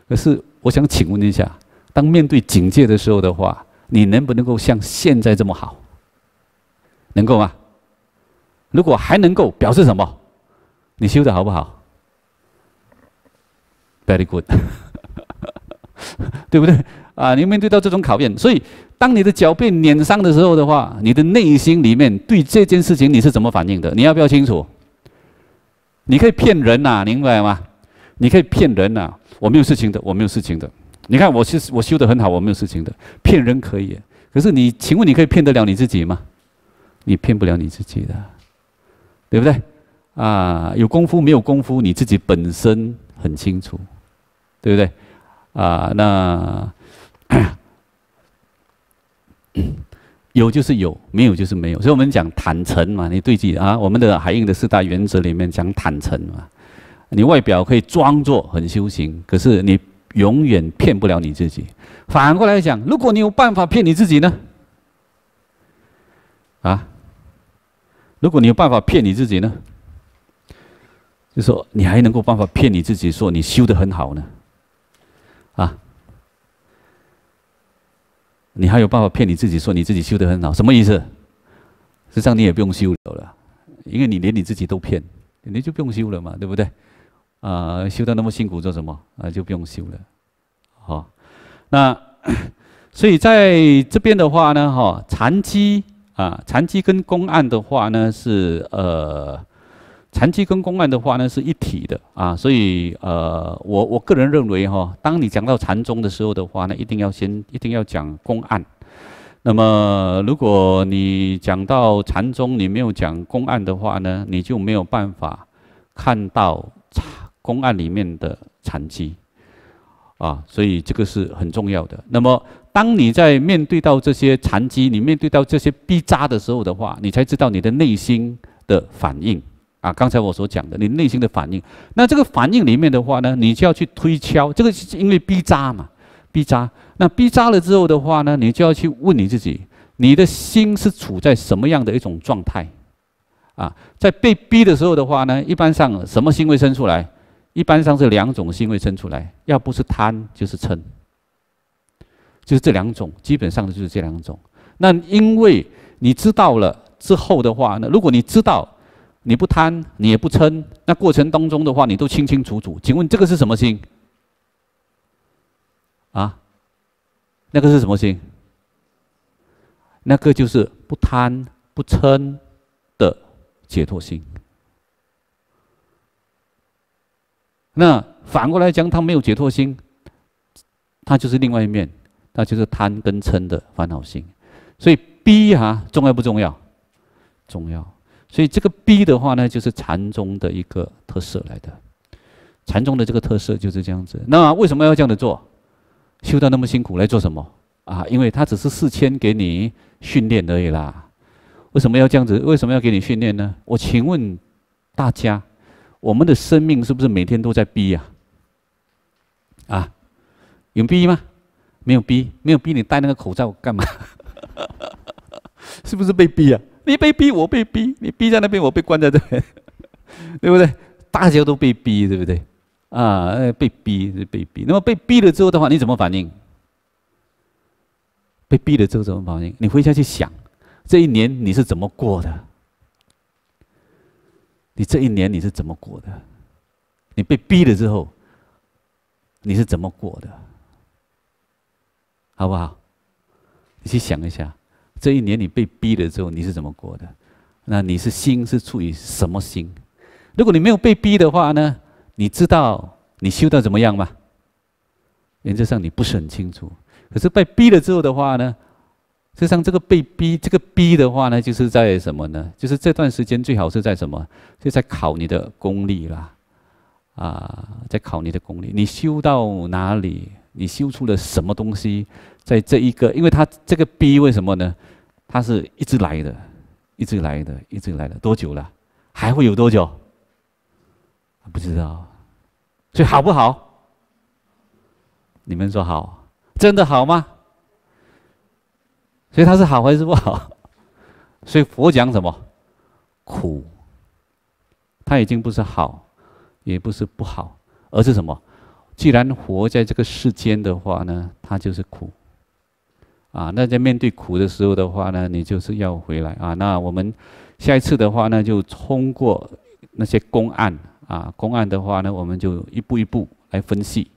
可是我想请问一下：当面对警戒的时候的话，你能不能够像现在这么好？能够吗？如果还能够表示什么？你修的好不好？Very good，对不对？啊，你面对到这种考验，所以当你的脚被碾伤的时候的话，你的内心里面对这件事情你是怎么反应的？你要不要清楚？你可以骗人呐，明白吗？你可以骗人呐，我没有事情的，我没有事情的。你看，我实我修的很好，我没有事情的。骗人可以，可是你，请问你可以骗得了你自己吗？你骗不了你自己的。对不对？啊，有功夫没有功夫，你自己本身很清楚，对不对？啊，那 有就是有，没有就是没有。所以我们讲坦诚嘛，你对自己啊，我们的海印的四大原则里面讲坦诚嘛。你外表可以装作很修行，可是你永远骗不了你自己。反过来讲，如果你有办法骗你自己呢？啊？如果你有办法骗你自己呢？就说你还能够办法骗你自己，说你修得很好呢，啊，你还有办法骗你自己，说你自己修得很好，什么意思？实际上你也不用修了，因为你连你自己都骗，你就不用修了嘛，对不对？啊，修得那么辛苦做什么？啊，就不用修了。好，那 所以在这边的话呢，哈，长期。啊，禅机跟公案的话呢是呃，禅机跟公案的话呢是一体的啊，所以呃，我我个人认为哈，当你讲到禅宗的时候的话呢，一定要先一定要讲公案。那么如果你讲到禅宗，你没有讲公案的话呢，你就没有办法看到公案里面的禅机啊，所以这个是很重要的。那么。当你在面对到这些残疾，你面对到这些逼渣的时候的话，你才知道你的内心的反应。啊，刚才我所讲的，你内心的反应。那这个反应里面的话呢，你就要去推敲这个，是因为逼渣嘛，逼渣。那逼渣了之后的话呢，你就要去问你自己，你的心是处在什么样的一种状态？啊，在被逼的时候的话呢，一般上什么心会生出来？一般上是两种心会生出来，要不是贪，就是嗔。就是这两种，基本上的就是这两种。那因为你知道了之后的话，那如果你知道你不贪、你也不嗔，那过程当中的话，你都清清楚楚。请问这个是什么心？啊？那个是什么心？那个就是不贪不嗔的解脱心。那反过来讲，他没有解脱心，他就是另外一面。那就是贪跟嗔的烦恼心，所以逼哈重要不重要？重要。所以这个逼的话呢，就是禅宗的一个特色来的。禅宗的这个特色就是这样子。那为什么要这样子做？修到那么辛苦来做什么啊？因为他只是四千给你训练而已啦。为什么要这样子？为什么要给你训练呢？我请问大家，我们的生命是不是每天都在逼呀？啊，有逼吗？没有逼，没有逼你戴那个口罩干嘛？是不是被逼啊？你被逼，我被逼，你逼在那边，我被关在这边，对不对？大家都被逼，对不对？啊，被逼，被逼。那么被逼了之后的话，你怎么反应？被逼了之后怎么反应？你回家去想，这一年你是怎么过的？你这一年你是怎么过的？你被逼了之后，你是怎么过的？好不好？你去想一下，这一年你被逼了之后你是怎么过的？那你是心是处于什么心？如果你没有被逼的话呢？你知道你修到怎么样吗？原则上你不是很清楚。可是被逼了之后的话呢？实际上这个被逼这个逼的话呢，就是在什么呢？就是这段时间最好是在什么？就在考你的功力啦，啊，在考你的功力。你修到哪里？你修出了什么东西？在这一个，因为他这个逼为什么呢？他是一直来的，一直来的，一直来的，多久了？还会有多久？不知道。所以好不好？你们说好？真的好吗？所以他是好还是不好？所以佛讲什么？苦。他已经不是好，也不是不好，而是什么？既然活在这个世间的话呢，它就是苦。啊，那在面对苦的时候的话呢，你就是要回来啊。那我们下一次的话呢，就通过那些公案啊，公案的话呢，我们就一步一步来分析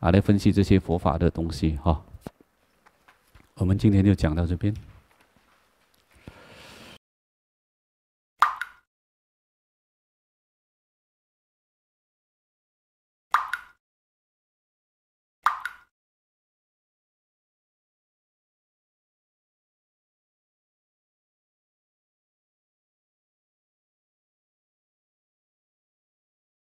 啊，来分析这些佛法的东西哈。我们今天就讲到这边。